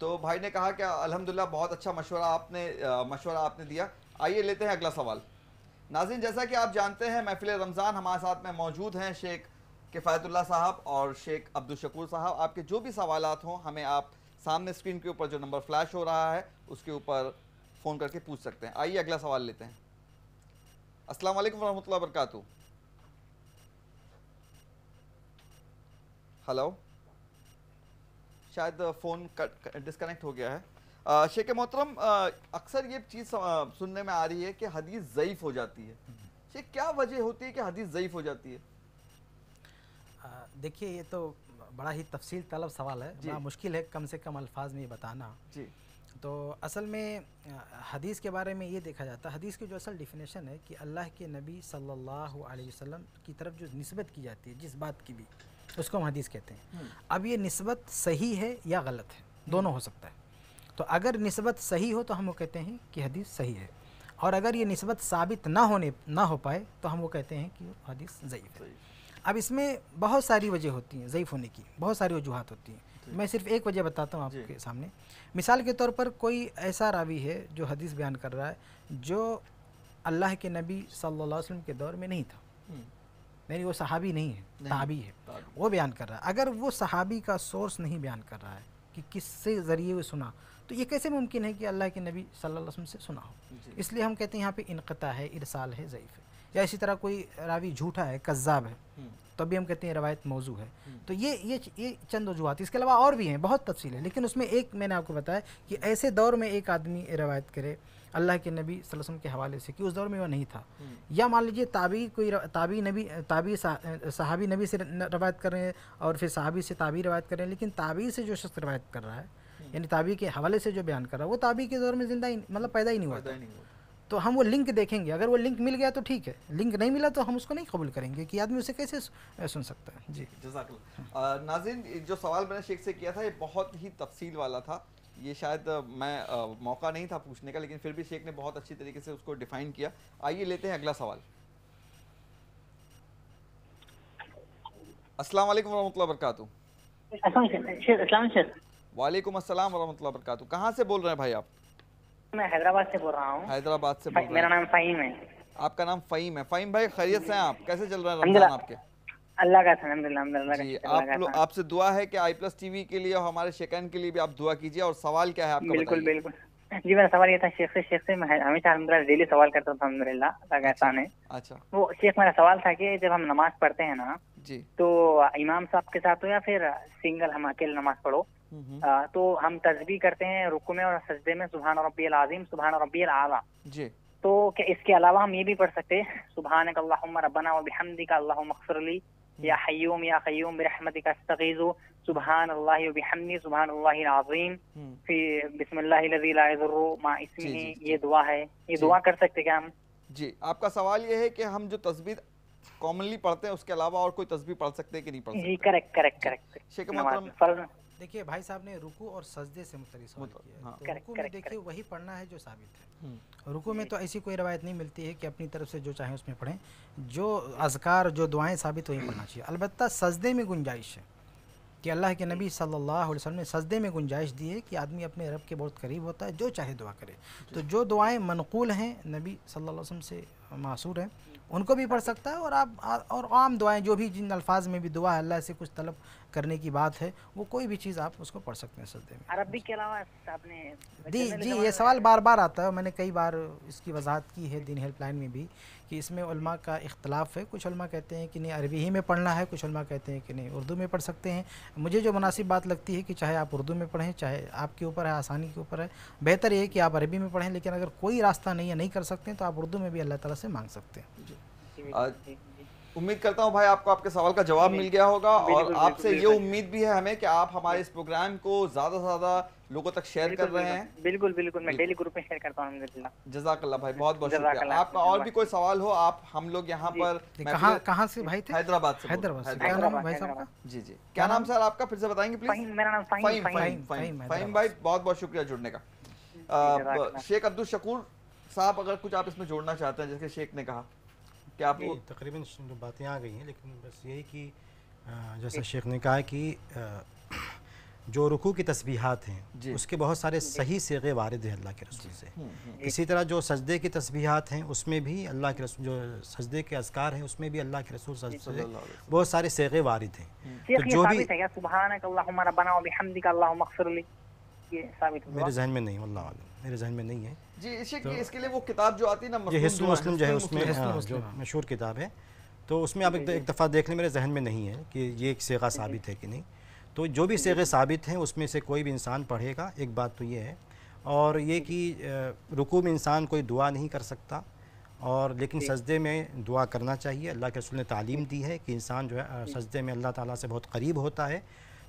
तो भाई ने कहा कि अलहमदिल्ला बहुत अच्छा मशवरा आपने मशवरा आपने दिया आइए लेते हैं अगला सवाल नाजिन जैसा कि आप जानते हैं महफिल रमज़ान हमारे साथ में मौजूद हैं शेख किफ़ायतुल्ला साहब और शेख अब्दुल शकूर साहब आपके जो भी सवाल हों हमें आप सामने स्क्रीन के ऊपर जो नंबर फ्लैश हो रहा है उसके ऊपर फ़ोन करके पूछ सकते हैं आइए अगला सवाल लेते हैं असल वालेकुम वरहमतुल्लाह हेलो शायद फ़ोन कट डिस्कनेक्ट हो गया है शेख मोहतरम अक्सर ये चीज़ सुनने में आ रही है कि हदीस ज़यीफ़ हो जाती है हम्म। शेख क्या वजह होती है कि हदीस ज़यीफ़ हो जाती है देखिए ये तो बड़ा ही तफसील तलब सवाल है जी मुश्किल है कम से कम अल्फाज में बताना जी तो असल में हदीस के बारे में ये देखा जाता है हदीस की जो असल डिफिनेशन है कि अल्लाह के नबी सल्लल्लाहु अलैहि वसल्लम की तरफ जो नस्बत की जाती है जिस बात की भी उसको हम हदीस कहते हैं हम्म। अब ये नस्बत सही है या गलत है हम्म। दोनों हो सकता है तो अगर नस्बत सही हो तो हम वो कहते हैं कि हदीस सही है और अगर ये नस्बत साबित ना होने ना हो पाए तो हम वो कहते हैं कि हदीस ज़यीफ़ है अब इसमें बहुत सारी वजह होती हैं ज़यीफ़ होने की बहुत सारी वजूहत होती हैं मैं सिर्फ एक वजह बताता हूँ आपके सामने मिसाल के तौर पर कोई ऐसा रावी है जो हदीस बयान कर रहा है जो अल्लाह के नबी सल्लल्लाहु अलैहि वसल्लम के दौर में नहीं था हम्म। नहीं वो सहाबी नहीं है ताबी है वो बयान कर रहा है अगर वो सहाबी का सोर्स नहीं बयान कर रहा है कि किससे ज़रिए वो सुना तो ये कैसे मुमकिन है कि अल्लाह के नबी सल्लल्लाहु अलैहि वसल्लम से सुना हो इसलिए हम कहते हैं यहाँ पे इनकता है इरसाल है ज़यीफ़ है या इसी तरह कोई रावी झूठा है कज्जाब है हम्म। तो भी हम कहते हैं रवायत मौजू है हम्म। तो ये ये ये चंद वजूहत इसके अलावा और भी हैं बहुत तफसील है लेकिन उसमें एक मैंने आपको बताया कि ऐसे दौर में एक आदमी रवायत करे अल्लाह के नबी वसल्लम के हवाले से कि उस दौर में वह नहीं था हम्म। या मान लीजिए ताबी कोई ताबी नबी ताबी साहबी नबी से रवायत कर रहे हैं और फिर साहबी से ताबी रवायत कर रहे हैं लेकिन ताबी से जो शख्स रवायत कर रहा है यानी ताबी के हवाले से जो बयान कर रहा है वो ताबी के दौर में ज़िंदा ही मतलब पैदा ही नहीं हुआ तो हम वो लिंक देखेंगे अगर वो लिंक मिल गया तो ठीक है लिंक नहीं मिला तो हम उसको नहीं कबूल करेंगे कि आदमी उसे कैसे सुन सकता है जी जजाकल नाजिन जो सवाल मैंने शेख से किया था ये बहुत ही तफसील वाला था ये शायद मैं आ, मौका नहीं था पूछने का लेकिन फिर भी शेख ने बहुत अच्छी तरीके से उसको डिफाइन किया आइए लेते हैं अगला सवाल अस्सलाम वालेकुम वरहमतुल्लाह वरकاتہ वालेकुम अस्सलाम वरहमतुल्लाह वरकاتہ कहाँ से बोल रहे हैं भाई आप मैं हैदराबाद से बोल रहा हूँ हैदराबाद से बोल मेरा नाम फ़हीम है आपका नाम फ़हीम है फ़हीम भाई खैरियत से हैं आप कैसे चल रहा है आपके अल्लाह का जी आप लोग आपसे दुआ है कि आई प्लस टीवी के लिए और हमारे शेखन के लिए भी आप दुआ कीजिए और सवाल क्या है आपका बिल्कुल बिल्कुल जी मेरा सवाल ये था शेख से शेख से मैं हमेशा अलहमदिल्ला डेली सवाल करता था अलहमदिल्ला अल्लाह अच्छा, एहसान है अच्छा वो शेख मेरा सवाल था कि जब हम नमाज पढ़ते हैं ना जी तो इमाम साहब के साथ हो या फिर सिंगल हम अकेले नमाज पढ़ो हम्म। आ, तो हम तस्वीर करते हैं रुक में और सजदे में सुबहान रबी आज़ीम सुबहान रबी आला जी तो क्या इसके अलावा हम ये भी पढ़ सकते हैं सुबहान रबना वबहमदी का अल्लाह मकसरली या हयूम हम्म। या क्यूम बरहमती का तगीज़ो सुबहान अल्लाह वबहमदी सुबहान अल्लाह आज़ीम हम्म। फिर बिस्मिल्लाजर मा इसमें ये दुआ है ये दुआ कर सकते क्या हम जी आपका सवाल ये है कि हम जो तस्वीर कॉमनली पढ़ते हैं उसके अलावा और कोई तस्वीर पढ़ सकते हैं कि नहीं पढ़ सकते जी करेक्ट करेक्ट करेक्ट शेख देखिए भाई साहब ने रुकू और सजदे से मुतल सवाल किया हाँ। तो रुकू में देखिए वही पढ़ना है जो साबित है हम्म। रुकू में तो ऐसी कोई रवायत नहीं मिलती है कि अपनी तरफ से जो चाहे उसमें पढ़ें जो अजकार जो दुआएं साबित वही पढ़ना चाहिए अलबत्त सजदे में गुंजाइश है कि अल्लाह के नबी सल्लल्लाहु अलैहि वसल्लम ने सजदे में गुंजाइश दी है कि आदमी अपने रब के बहुत करीब होता है जो चाहे दुआ करे तो जो दुआएं मनकूल हैं नबी सल्लल्लाहु अलैहि वसल्लम से मासूर हैं उनको भी पढ़ सकता है और आप और आम दुआएं जो भी जिन अल्फाज में भी दुआ है अल्लाह से कुछ तलब करने की बात है वो कोई भी चीज़ आप उसको पढ़ सकते हैं सदे में अरबी के अलावा जी जी ये सवाल बार बार आता है मैंने कई बार इसकी वजाहत की है दिन हेल्पलाइन में भी कि इसमें उलमा का इख्तलाफ है कुछ उलमा कहते हैं कि नहीं अरबी ही में पढ़ना है कुछ उलमा कहते हैं कि नहीं उर्दू में पढ़ सकते हैं मुझे जो मुनासिब बात लगती है कि चाहे आप उर्दू में पढ़ें चाहे आपके ऊपर है आसानी के ऊपर है बेहतर ये कि आप अरबी में पढ़ें लेकिन अगर कोई रास्ता नहीं है नहीं कर सकते तो आप उर्दू में भी अल्लाह तला से मांग सकते हैं उम्मीद करता हूँ भाई आपको आपके सवाल का जवाब मिल गया होगा और आपसे ये उम्मीद भी है हमें कि आप हमारे इस प्रोग्राम को ज़्यादा से ज़्यादा लोगों तक शेयर कर रहे हैं बिल्कुल बिल्कुल मैं डेली ग्रुप में शेयर करता हूँ जजाकल्ला भाई बहुत बहुत शुक्रिया आपका और भी कोई सवाल हो आप हम लोग यहाँ पर कहाँ से भाई थे हैदराबाद से हैदराबाद जी जी क्या नाम सर आपका फिर से बताएंगे प्लीज फाइम फाइम भाई बहुत बहुत शुक्रिया जुड़ने का शेख अब्दुल शकूर साहब अगर कुछ आप इसमें जोड़ना चाहते हैं जैसे शेख ने कहा क्या आप तकरीबन बातें आ गई हैं लेकिन बस यही कि जैसा शेख ने कहा कि जो रुकू की तस्बीहात हैं उसके बहुत सारे सही सेगे वारद हैं अल्लाह के रसूल से हम्म, हम्म, इसी तरह जो सजदे की तस्बीहात हैं उसमें भी अल्लाह के रसूल जो सजदे के असकार हैं उसमें भी अल्लाह के रसूल से बहुत सारे सेगे वारद हैं हम्म। तो जो भी मेरे जहन में नहीं अल्लाह मेरे जहन में नहीं है जी तो, इसके लिए वो किताब जो आती है ना हिस्सू मुस्लिम जो है उसमें हाँ, हाँ। मशहूर किताब है तो उसमें आप एक दफ़ा देख लें मेरे जहन में नहीं है कि ये एक सेगा साबित है कि नहीं तो जो भी सेगे साबित हैं उसमें से कोई भी इंसान पढ़ेगा एक बात तो ये है और ये कि रुकू में इंसान कोई दुआ नहीं कर सकता और लेकिन सजदे में दुआ करना चाहिए अल्लाह के रसूल ने तालीम दी है कि इंसान जो है सजदे में अल्लाह ताला से बहुत करीब होता है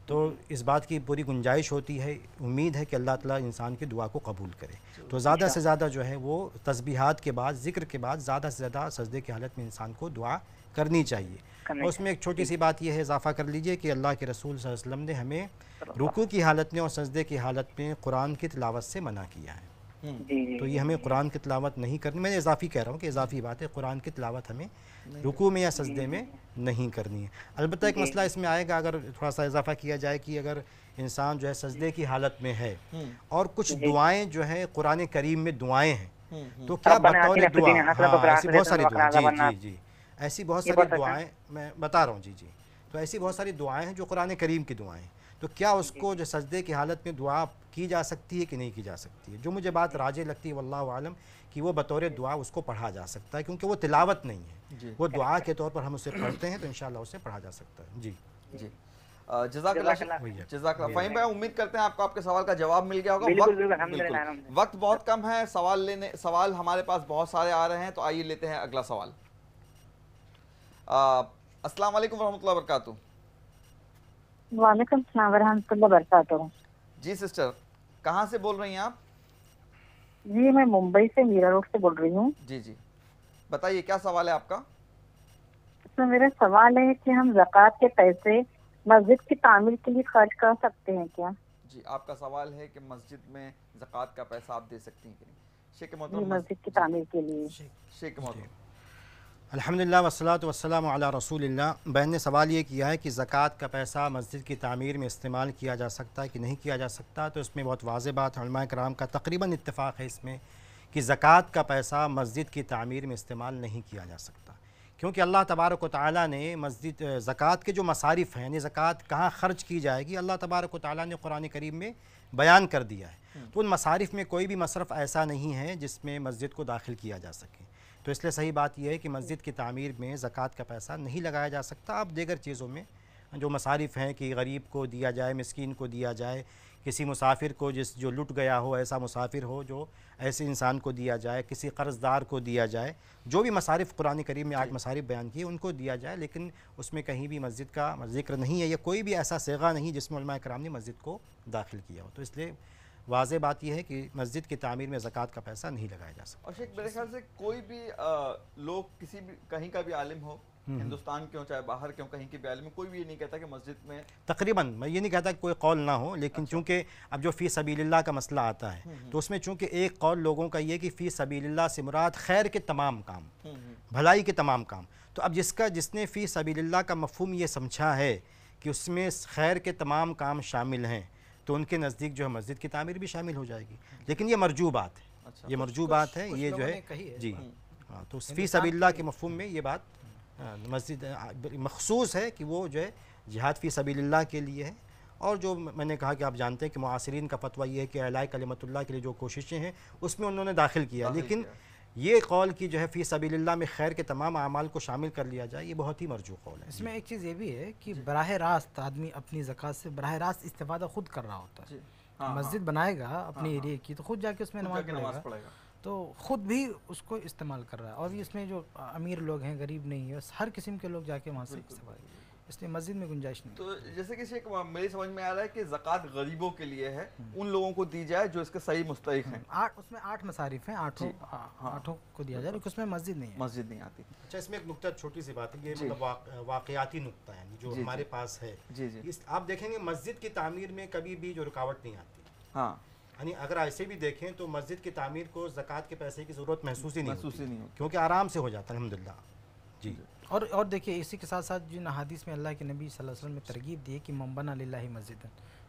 तो इस बात की पूरी गुंजाइश होती है उम्मीद है कि अल्लाह ताला इंसान की दुआ को कबूल करे तो ज़्यादा से ज़्यादा जो है वो तस्बीहात के बाद जिक्र के बाद ज़्यादा से ज़्यादा सजदे की हालत में इंसान को दुआ करनी चाहिए और उसमें एक छोटी सी बात यह है इजाफ़ा कर लीजिए कि अल्लाह के रसूल वसम ने हमें रुकू की हालत में और सजदे की हालत में कुरान की तलावत से मना किया है हम्म। तो ये हमें कुरान की तलावत नहीं करनी मैं इजाफी कह रहा हूँ कि इजाफी बात है कुरान की तलावत हमें रुकू में या सजदे में नहीं करनी है अलबत् एक मसला इसमें आएगा अगर थोड़ा सा इजाफा किया जाए कि अगर इंसान जो है सजदे की हालत में है हम्म। और कुछ दुआएं जो है कुरान करीम में दुआएं हैं हम्म, तो क्या बतौर दुआ हाँ, ऐसी बहुत सारी दुआएं जी जी ऐसी बहुत सारी दुआएं मैं बता रहा हूँ जी जी तो ऐसी बहुत सारी दुआएं हैं जो कुरान करीम की दुआएं तो क्या उसको जो सजदे की हालत में दुआ की जा सकती है कि नहीं की जा सकती है जो मुझे बात राजे लगती है वल्ला आलम कि वो बतौर दुआ उसको पढ़ा जा सकता है क्योंकि वो तिलावत नहीं है वो दुआ के तौर पर हम उसे पढ़ते हैं तो इन उसे पढ़ा जा सकता है जी जी जजाक फहीम भाई उम्मीद करते हैं आपको आपके सवाल का जवाब मिल गया होगा वक्त वक्त बहुत कम है सवाल लेने सवाल हमारे पास बहुत सारे आ रहे हैं तो आइए लेते हैं अगला सवाल असलम वरहमल वर्का तो जी सिस्टर कहाँ से बोल रही हैं आप जी मैं मुंबई से मीरा रोड से बोल रही हूँ जी जी बताइए क्या सवाल है आपका तो मेरा सवाल है कि हम जक़ात के पैसे मस्जिद की तामीर के लिए खर्च कर सकते हैं क्या जी आपका सवाल है कि मस्जिद में जक़ात का पैसा आप दे सकती हैं शेख मस्जिद की तामीर के लिए शेख मौत अल्हम्दुलिल्लाह वसलात वसलम अला रसूलिल्लाह बहन ने सवाल ये किया है कि ज़क़़त का पैसा मस्जिद की तमीर में इस्तेमाल किया जा सकता है कि नहीं किया जा सकता तो इसमें बहुत वाज बात हलमा कराम का तकरीबन इतफ़ाक़ है इसमें कि ज़क़़त का पैसा मस्जिद की तमीर में इस्तेमाल नहीं किया जा सकता क्योंकि अल्लाह तबारक ताली ने मस्जिद ज़क़़त के जो मसारिफ़ हैं यानी ज़क़़त कहाँ ख़र्च की जाएगी अल्लाह तबारक ताली ने कुरान करीब में बयान कर दिया है तो उन मसारिफ़ में कोई भी मसरफ़ ऐसा नहीं है जिसमें मस्जिद को दाखिल किया जा सके तो इसलिए सही बात यह है कि मस्जिद की तमीर में ज़क़़त का पैसा नहीं लगाया जा सकता अब देगर चीज़ों में जो मसारिफ़ हैं कि गरीब को दिया जाए मस्किन को दिया जाए किसी मुसाफिर को जिस जो लुट गया हो ऐसा मुसाफिर हो जो ऐसे इंसान को दिया जाए किसी कर्ज़दार को दिया जाए जो भी मसारिफ कुरान करीब में आज मसारिफ बयान किए उनको दिया जाए लेकिन उसमें कहीं भी मस्जिद का जिक्र नहीं है या कोई भी ऐसा सेगा नहीं जिसमें कराम ने मस्जिद को दाखिल किया हो तो इसलिए वाज बात यह है कि मस्जिद की तमीर में जक़ात का पैसा नहीं लगाया जा सकता शेख मेरे ख्याल से कोई भी लोग किसी भी कहीं का भी आलिम हो हम्म। हिंदुस्तान क्यों चाहे बाहर क्यों कहीं के बयाल में कोई भी ये नहीं कहता कि मस्जिद में तकरीबन मैं ये नहीं कहता कि कोई कौल ना हो लेकिन अच्छा। चूंकि अब जो फ़ी सबील्ला का मसला आता है हम्म, हम्म। तो उसमें चूंकि एक कौल लोगों का ये कि फ़ी सबील्ला से मुराद खैर के तमाम काम भलाई के तमाम काम तो अब जिसका जिसने फ़ी सबील्ला का मफहम ये समझा है कि उसमें खैर के तमाम काम शामिल हैं तो उनके नज़दीक जो है मस्जिद की तमीर भी शामिल हो जाएगी लेकिन ये मरजू बात है अच्छा, ये मरजू बात है ये जो है जी हम्म। हाँ तो फ़ी सबील्ला के मफहम में ये बात हाँ, मस्जिद मखसूस है कि वो जो है जिहाद फ़ी सबील्ला के लिए है और जो मैंने कहा कि आप जानते हैं कि मुआसरीन का फतवा ये है कि अलाय कलमतुल्ला के लिए जो कोशिशें हैं उसमें उन्होंने दाखिल किया दाखिल लेकिन किया। ये कौल की जो है फ़ी अबील में खैर के तमाम अमाल को शामिल कर लिया जाए ये बहुत ही मरजू कौल है इसमें एक चीज़ ये भी है कि बरह रास्त आदमी अपनी जक़ात से बरह रास्त इस्तेफादा खुद कर रहा होता है हाँ, मस्जिद हाँ। बनाएगा अपने हाँ, एरिए की तो खुद जाके उसमें नमाज पढ़ेगा। तो खुद भी उसको इस्तेमाल कर रहा है और इसमें जो अमीर लोग हैं गरीब नहीं है हर किस्म के लोग जाके वहाँ से इस्तेमाल इसलिए मस्जिद में गुंजाइश नहीं तो जैसे कि शेख मेरी समझ में आ रहा है कि ज़क़़त गरीबों के लिए है उन लोगों को दी जाए जो इसके सही मुस्तक हैं हम्म। आठ उसमें आठ मसारिफ हैं आठों हाँ, हाँ। आठों को दिया जाए लेकिन उसमें मस्जिद नहीं है मस्जिद नहीं आती अच्छा इसमें एक नुकता छोटी सी बात है ये मतलब नुकता है जो हमारे पास है आप देखेंगे मस्जिद की तमीर में कभी भी जो रुकावट नहीं आती हाँ यानी अगर ऐसे भी देखें तो मस्जिद की तमीर को जक़ात के पैसे की ज़रूरत महसूस ही नहीं महसूस ही नहीं क्योंकि आराम से हो जाता है अलहमदिल्ला जी और और देखिए इसी के साथ साथ जिन हदीस में अल्लाह के नबी सल्लल्लाहु अलैहि वसल्लम ने तरगीब दी है कि मम्बना लाला मस्जिद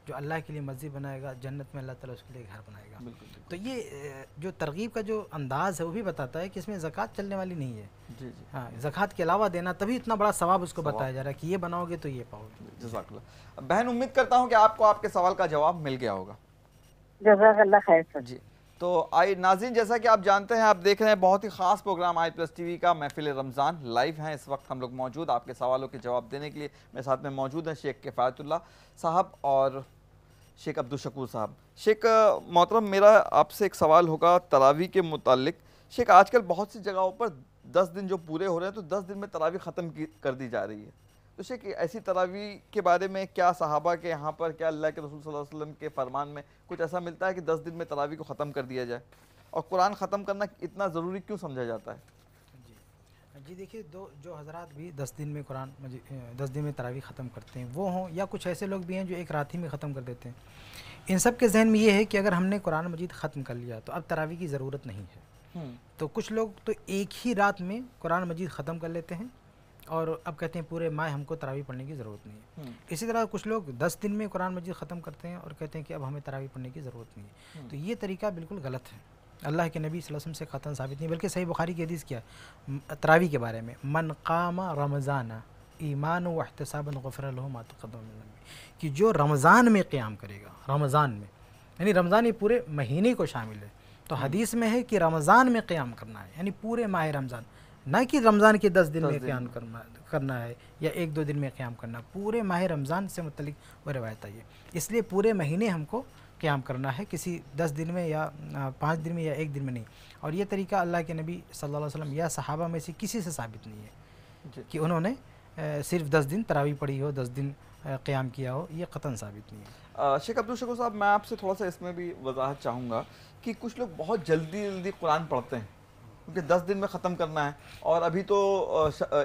जो अल्लाह के लिए मस्जिद बनाएगा जन्नत में अल्लाह ताला उसके लिए घर बनाएगा बिल्कुल, बिल्कुल। तो ये जो तरगीब का जो अंदाज़ है वो भी बताता है कि इसमें ज़क़़त चलने वाली नहीं है जी जी हाँ ज़क़़त के अलावा देना तभी इतना बड़ा सवाब उसको सवाब। बताया जा रहा है कि ये बनाओगे तो ये पाओगे बहन उम्मीद करता हूँ कि आपको आपके सवाल का जवाब मिल गया होगा जजाकल्ला खैर जी तो आई नाजिन जैसा कि आप जानते हैं आप देख रहे हैं बहुत ही खास प्रोग्राम आई प्लस टीवी का महफिल रमज़ान लाइव हैं इस वक्त हम लोग मौजूद आपके सवालों के जवाब देने के लिए मेरे साथ में मौजूद हैं शेख किफ़ायतुल्ला साहब और शेख अब्दुलशकूर साहब शेख मोहतरम मेरा आपसे एक सवाल होगा तरावी के मुतल शेख आजकल बहुत सी जगहों पर दस दिन जो पूरे हो रहे हैं तो दस दिन में तरावी ख़त्म कर दी जा रही है तो शेख ऐसी तरावी के बारे में क्या सहाबा के यहाँ पर क्या अल्लाह के रसूल सल्लल्लाहु अलैहि वसल्लम के फरमान में कुछ ऐसा मिलता है कि दस दिन में तरावी को ख़त्म कर दिया जाए और कुरान ख़त्म करना इतना ज़रूरी क्यों समझा जाता है जी जी देखिए दो जो हजरत भी दस दिन में कुरान दस दिन में तरावी ख़त्म करते हैं वो हों या कुछ ऐसे लोग भी हैं जो एक रात ही में ख़त्म कर देते हैं इन सब के जहन में ये है कि अगर हमने कुरान मजीद ख़त्म कर लिया तो अब तरावी की ज़रूरत नहीं है हम्म। तो कुछ लोग तो एक ही रात में कुरान मजीद ख़त्म कर लेते हैं और अब कहते हैं पूरे माह हमको तरावी पढ़ने की ज़रूरत नहीं है हम्म। इसी तरह कुछ लोग दस दिन में कुरान मजीद ख़त्म करते हैं और कहते हैं कि अब हमें तरावी पढ़ने की ज़रूरत नहीं है हम्म। तो ये तरीका बिल्कुल गलत है अल्लाह के नबी वसल्लम से ख़तन साबित नहीं बल्कि सही बुखारी की हदीस क्या तरावी के बारे में मन काम रमज़ाना ईमान व अहतसाबन गफ़रमातम कि जो रमज़ान में क़्याम करेगा रमज़ान में यानी रमज़ान ये पूरे महीने को शामिल है तो हम्म। हदीस में है कि रमज़ान में क़्याम करना है यानी पूरे माह रमज़ान ना कि रमज़ान के दस दिन दस में क़्याम करना करना है या एक दो दिन में क़्याम करना पूरे माह रमज़ान से मतलब वो रवायत आई है इसलिए पूरे महीने हमको क़्याम करना है किसी दस दिन में या पाँच दिन में या एक दिन में नहीं और ये तरीका अल्लाह के नबी सल्लल्लाहु अलैहि वसल्लम या सहाबा में से किसी से साबित नहीं है कि उन्होंने सिर्फ दस दिन तरावी पढ़ी हो दस दिन क़्याम किया हो ये क़तन साबित नहीं है शेख अब्दुल शेखो साहब मैं आपसे थोड़ा सा इसमें भी वजाहत चाहूँगा कि कुछ लोग बहुत जल्दी जल्दी कुरान पढ़ते हैं क्योंकि दस दिन में ख़त्म करना है और अभी तो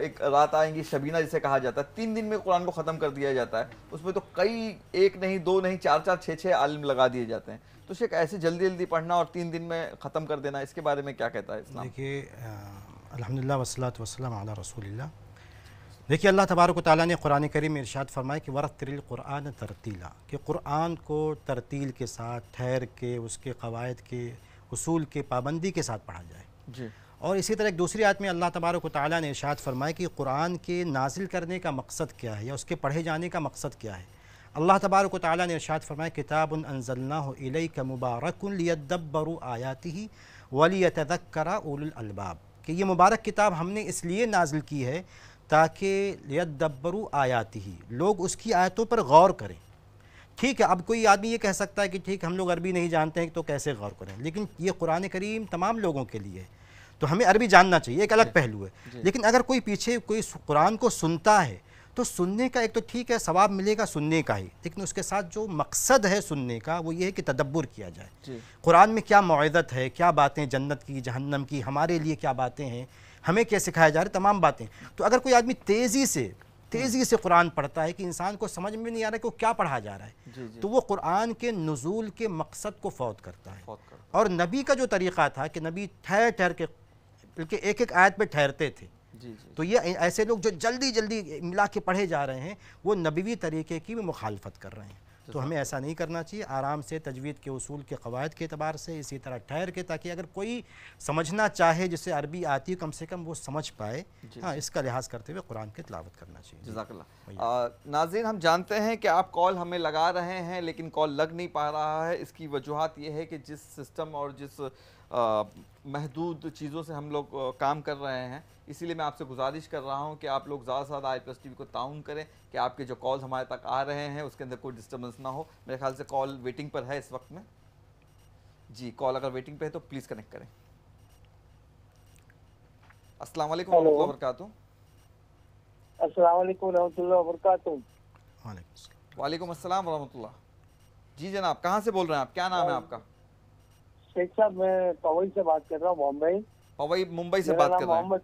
एक रात आएंगी शबीना जिसे कहा जाता है तीन दिन में कुरान को ख़त्म कर दिया जाता है उसमें तो कई एक नहीं दो नहीं चार चार छः छः आलिम लगा दिए जाते हैं तो शेख ऐसे जल्दी जल्दी पढ़ना और तीन दिन में ख़त्म कर देना इसके बारे में क्या कहता है इस्लाम देखिए अलहमदिल्ला वसलात वसलम आला रसूलिल्ला देखिए अल्लाह तबारक ताली ने कुरान करीम में इरशाद फरमाया कि वरतरिल कुरान तरतीला कि कुरान को तरतील के साथ ठहर के उसके कवायद के उसूल के पाबंदी के साथ पढ़ा जाए जी और इसी तरह एक दूसरी आयत में अल्लाह तबारक ताली ने इशात फरमाया कि कुरान के नाजिल करने का मकसद क्या है या उसके पढ़े जाने का मकसद क्या है अल्लाह तबारक ताली ने इशात फरमाया किताब अनजल्ला का मुबारक लियदब्बरु आयाती ही वली करा उलबाब कि ये मुबारक किताब हमने इसलिए नाजिल की है ताकि लियदब्बरु आयाती ही लोग उसकी आयतों पर गौर करें ठीक है अब कोई आदमी ये कह सकता है कि ठीक हम लोग अरबी नहीं जानते हैं तो कैसे गौर करें लेकिन ये कुरान करीम तमाम लोगों के लिए है तो हमें अरबी जानना चाहिए एक अलग पहलू है लेकिन अगर कोई पीछे कोई कुरान को सुनता है तो सुनने का एक तो ठीक है सवाब मिलेगा सुनने का ही लेकिन उसके साथ जो मकसद है सुनने का वो ये है कि तदब्बर किया जाए कुरान में क्या मुआदत है क्या बातें जन्नत की जहन्नम की हमारे लिए क्या बातें हैं हमें क्या सिखाया जा रहा है तमाम बातें तो अगर कोई आदमी तेज़ी से तेज़ी से कुरान पढ़ता है कि इंसान को समझ में नहीं आ रहा है कि वो क्या पढ़ा जा रहा है जी जी। तो वो कुरान के नज़ूल के मकसद को फौत करता है फौत करता। और नबी का जो तरीक़ा था कि नबी ठहर ठहर के बल्कि एक एक आयत पे ठहरते थे जी जी। तो ये ऐसे लोग जो जल्दी जल्दी मिला के पढ़े जा रहे हैं वो नबीवी तरीके की भी मुखालफत कर रहे हैं तो हमें ऐसा नहीं करना चाहिए आराम से तजवीद के असूल के कवायद के अतबार से इसी तरह ठहर के ताकि अगर कोई समझना चाहे जिसे अरबी आती है कम से कम वो समझ पाए हाँ इसका लिहाज करते हुए कुरान की तलावत करना चाहिए जजाकल्ला नाजीन हम जानते हैं कि आप कॉल हमें लगा रहे हैं लेकिन कॉल लग नहीं पा रहा है इसकी वजूहत यह है कि जिस सिस्टम और जिस महदूद चीज़ों से हम लोग काम कर रहे हैं इसीलिए मैं आपसे गुजारिश कर रहा हूं कि आप लोग ज़्यादा से ज़्यादा आई प्लस टी को ताउन करें कि आपके जो कॉल हमारे तक आ रहे हैं उसके अंदर कोई डिस्टर्बेंस ना हो मेरे ख्याल से कॉल वेटिंग पर है इस वक्त में जी कॉल अगर वेटिंग पर है तो प्लीज़ कनेक्ट करें असल वरक वालेकुम अस्सलाम वरहमतुल्ला जी जनाब कहाँ से बोल रहे हैं आप क्या नाम है आपका शेख साहब मैं पवई से बात कर रहा हूँ मुंबई पवई मुंबई से बात कर रहा हूँ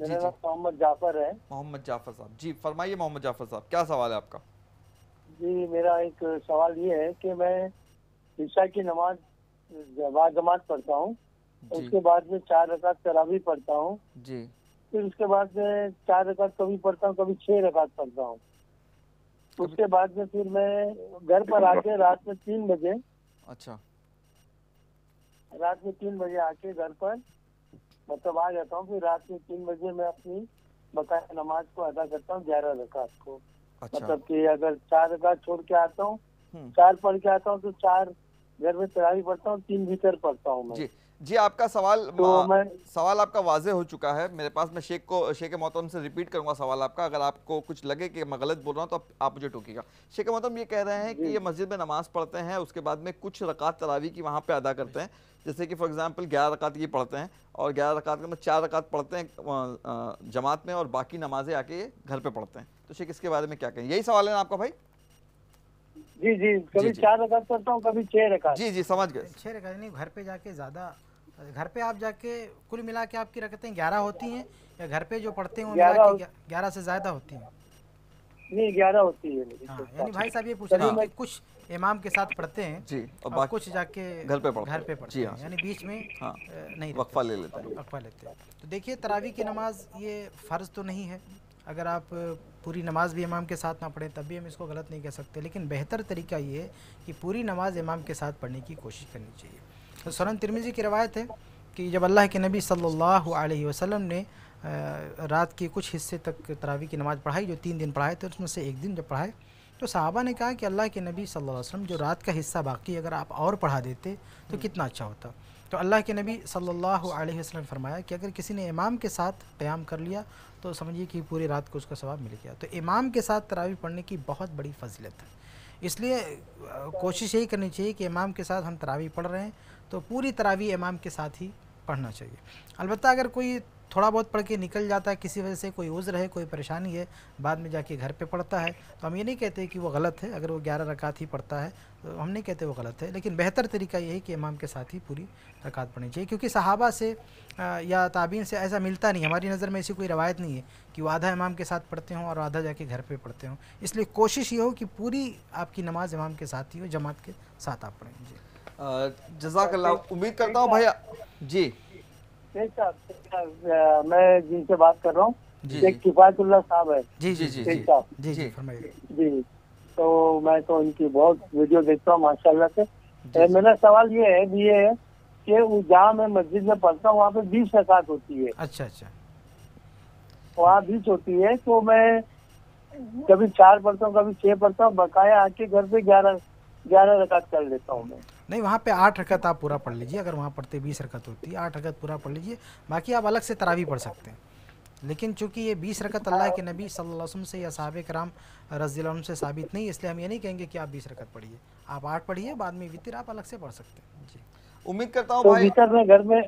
मोहम्मद जाफर है मोहम्मद जाफर साहब जी फरमाइए मोहम्मद जाफर साहब क्या सवाल है आपका जी मेरा एक सवाल ये है कि मैं ईशा की नमाज जमात पढ़ता हूँ उसके बाद में चार रकात तरावी पढ़ता हूँ जी फिर उसके बाद में चार रकात कभी पढ़ता हूँ कभी छह रकात पढ़ता हूँ उसके बाद में फिर मैं घर पर आके रात में तीन बजे अच्छा रात में तीन बजे आके घर पर मतलब आ जाता हूँ फिर रात में तीन बजे मैं अपनी बकाया नमाज को अदा करता हूँ ग्यारह रकात को अच्छा। मतलब कि अगर चार रकात छोड़ के आता हूँ हम्म। चार पढ़ के आता हूँ तो चार घर में तरावी पढ़ता हूँ तीन भीतर पढ़ता हूँ मैं जी आपका सवाल तो मैं, सवाल आपका वाजे हो चुका है मेरे पास मैं शेख को शेख मोहतरम से रिपीट करूंगा सवाल आपका अगर आपको कुछ लगे कि मैं गलत बोल रहा हूँ तो आप मुझे टोकीगा शेख मोहतरम ये कह रहे हैं कि ये मस्जिद में नमाज पढ़ते हैं उसके बाद में कुछ रकात तरावी की वहाँ पे अदा करते हैं जैसे कि फॉर एग्जाम्पल ग्यारह रकात ये पढ़ते हैं और ग्यारह रकात में चार रकात पढ़ते हैं जमात में और बाकी नमाजें आके घर पर पढ़ते हैं तो शेख इसके बारे में क्या कहें यही सवाल है ना आपका भाई जी जी कभी चार रकात पढ़ता हूँ कभी छह रकात जी जी समझ गए छह रकात नहीं घर पे जाके ज़्यादा घर पे आप जाके कुल मिला के आपकी हैं ग्यारह होती हैं या घर पे जो पढ़ते हैं ग्यारह से ज़्यादा होती हैं नहीं ग्यारह होती है हाँ, तो यानी भाई साहब ये पूछ रहे हैं कुछ इमाम के साथ पढ़ते हैं जी और, और कुछ जाके घर पे घर पे पढ़ते हैं हाँ। यानी बीच में हाँ, नहीं वक्फा ले लेते हैं वक्फा लेते हैं तो देखिए तरावी की नमाज ये फ़र्ज़ तो नहीं है अगर आप पूरी नमाज भी इमाम के साथ ना पढ़ें तब भी हम इसको गलत नहीं कह सकते लेकिन बेहतर तरीका ये है कि पूरी नमाज इमाम के साथ पढ़ने की कोशिश करनी चाहिए तो तिरमिजी की रवायत है कि जब अल्लाह के नबी सल्लल्लाहु अलैहि वसल्लम ने रात के कुछ हिस्से तक तरावी की नमाज़ पढ़ाई जो तीन दिन पढ़ाए थे उसमें से एक दिन जब पढ़ाए तो साहबा ने कहा कि अल्लाह के नबी सल्लल्लाहु अलैहि वसल्लम जो रात का हिस्सा बाकी अगर आप और पढ़ा देते तो हम्म। कितना अच्छा होता तो अल्लाह के नबी सल्लल्लाहु अलैहि वसल्लम ने फरमाया कि अगर किसी ने इमाम के साथ क़्याम कर लिया तो समझिए कि पूरी रात को उसका सवाब मिल गया तो इमाम के साथ तरावी पढ़ने की बहुत बड़ी फजीलत है इसलिए कोशिश यही करनी चाहिए कि इमाम के साथ हम तरावी पढ़ रहे हैं तो पूरी तरावी इमाम के साथ ही पढ़ना चाहिए अलबत्त अगर कोई थोड़ा बहुत पढ़ के निकल जाता है किसी वजह से कोई उज़्र है कोई परेशानी है बाद में जाके घर पे पढ़ता है तो हम ये नहीं कहते कि वो गलत है अगर वो ग्यारह रकात ही पढ़ता है तो हम नहीं कहते वो गलत है लेकिन बेहतर तरीका यही है कि इमाम के साथ ही पूरी रकात पढ़नी चाहिए क्योंकि सहाबा से या ताबीन से ऐसा मिलता नहीं हमारी नज़र में ऐसी कोई रवायत नहीं है कि वो आधा इमाम के साथ पढ़ते हों और आधा जाके घर पर पढ़ते हों इसलिए कोशिश ये हो कि पूरी आपकी नमाज़ इमाम के साथ ही हो जमात के साथ आप पढ़ें जी जजाकल्ला उम्मीद करता हूँ भैया जी साहब मैं जिनसे बात कर रहा हूँ किफायतुल्ला साहब है जी जी जी जी जी जी तो मैं तो इनकी बहुत वीडियो देखता हूँ माशाल्लाह से मेरा सवाल ये है ये है कि जहाँ मैं मस्जिद में पढ़ता हूँ वहाँ पे बीस रकात होती है अच्छा अच्छा वहाँ बीस होती है तो मैं कभी चार पढ़ता हूँ कभी छह पढ़ता हूँ बकाया आके घर पे ग्यारह ग्यारह रकात कर लेता हूँ मैं नहीं वहाँ पे आठ रकत आप पूरा पढ़ लीजिए अगर वहाँ पढ़ते बीस रकत होती है आठ रकत पूरा पढ़ लीजिए बाकी आप अलग से तरावी पढ़ सकते हैं लेकिन चूंकि ये बीस रकत अल्लाह के नबी सल्लल्लाहु से या सहाब कराम रजीम से साबित नहीं इसलिए हम ये नहीं कहेंगे कि आप बीस रकत पढ़िए आप आठ पढ़िए बाद में वितर आप अलग से पढ़ सकते हैं जी उम्मीद करता हूँ तो भाई घर में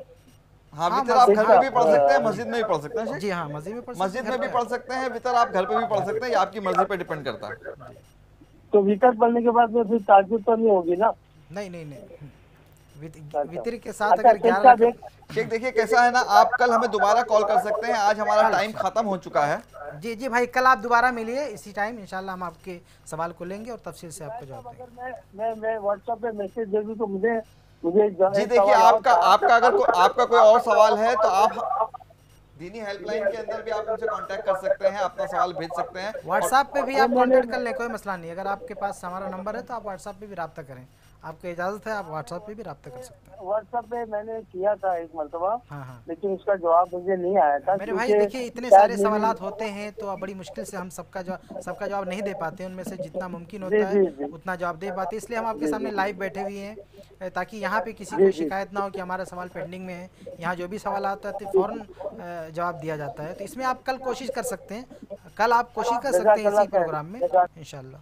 हाँ भीतर हाँ, आप घर में भी पढ़ सकते हैं मस्जिद में भी पढ़ सकते हैं जी हाँ मस्जिद में मस्जिद में भी पढ़ सकते हैं भीतर आप घर पे भी पढ़ सकते हैं आपकी मर्जी पे डिपेंड करता है तो भीतर पढ़ने के बाद में फिर ताजुद तो नहीं होगी ना नहीं नहीं नहीं वितरी अच्छा, अच्छा। के साथ अच्छा, अगर ग्यारह देखिए कैसा है ना आप कल हमें दोबारा कॉल कर सकते हैं आज हमारा टाइम खत्म हो चुका है जी जी भाई कल आप दोबारा मिलिए इसी टाइम इंशाल्लाह हम आपके सवाल को लेंगे और तफसील से आपको जवाब देंगे मैं मैं मैसेज दे तो मुझे मुझे जी देखिए आपका आपका अगर को, आपका कोई और सवाल है तो आप दीनी हेल्पलाइन के अंदर भी आप उनसे कांटेक्ट कर सकते हैं अपना सवाल भेज सकते हैं व्हाट्सएप पे भी आप कांटेक्ट कर लें कोई मसला नहीं अगर आपके पास हमारा नंबर है तो आप व्हाट्सएप पे भी रब्ता करें आपको इजाज़त है आप व्हाट्सएप पे भी रब्ता कर सकते हैं व्हाट्सएप पे मैंने किया था एक मरतबा हाँ हाँ लेकिन उसका जवाब मुझे नहीं आया था मेरे भाई देखिए इतने सारे सवाल होते हैं तो बड़ी मुश्किल से हम सबका जवाब सबका जवाब नहीं दे पाते उनमें से जितना मुमकिन होता है उतना जवाब दे पाते इसलिए हम आपके सामने लाइव बैठे हुए हैं ताकि यहाँ पे किसी को शिकायत ना हो कि हमारा सवाल पेंडिंग में है यहाँ जो भी सवाल आता है तो फ़ौरन जवाब दिया जाता है तो इसमें आप कल कोशिश कर सकते हैं कल आप कोशिश कर हाँ, सकते हैं इसी प्रोग्राम में इनशाला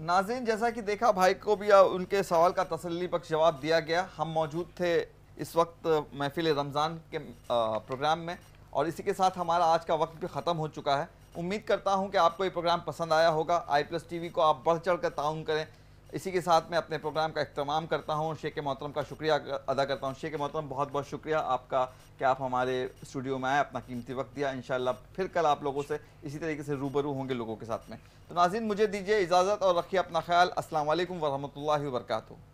नाजिन जैसा कि देखा भाई को भी उनके सवाल का तसली पक्ष जवाब दिया गया हम मौजूद थे इस वक्त महफिल रमज़ान के प्रोग्राम में और इसी के साथ हमारा आज का वक्त भी ख़त्म हो चुका है उम्मीद करता हूं कि आपको ये प्रोग्राम पसंद आया होगा आई प्लस टी को आप बढ़ चढ़ कर ताउन करें इसी के साथ मैं अपने प्रोग्राम का अहतमाम करता हूँ शेख मोहतरम का शुक्रिया अदा करता हूँ शेख मोहतरम बहुत बहुत शुक्रिया आपका कि आप हमारे स्टूडियो में आए अपना कीमती वक्त दिया इन फिर कल आप लोगों से इसी तरीके से रूबरू होंगे लोगों के साथ में तो नाजिन मुझे दीजिए इजाज़त और रखिए अपना ख्याल असल वरहमल वर्का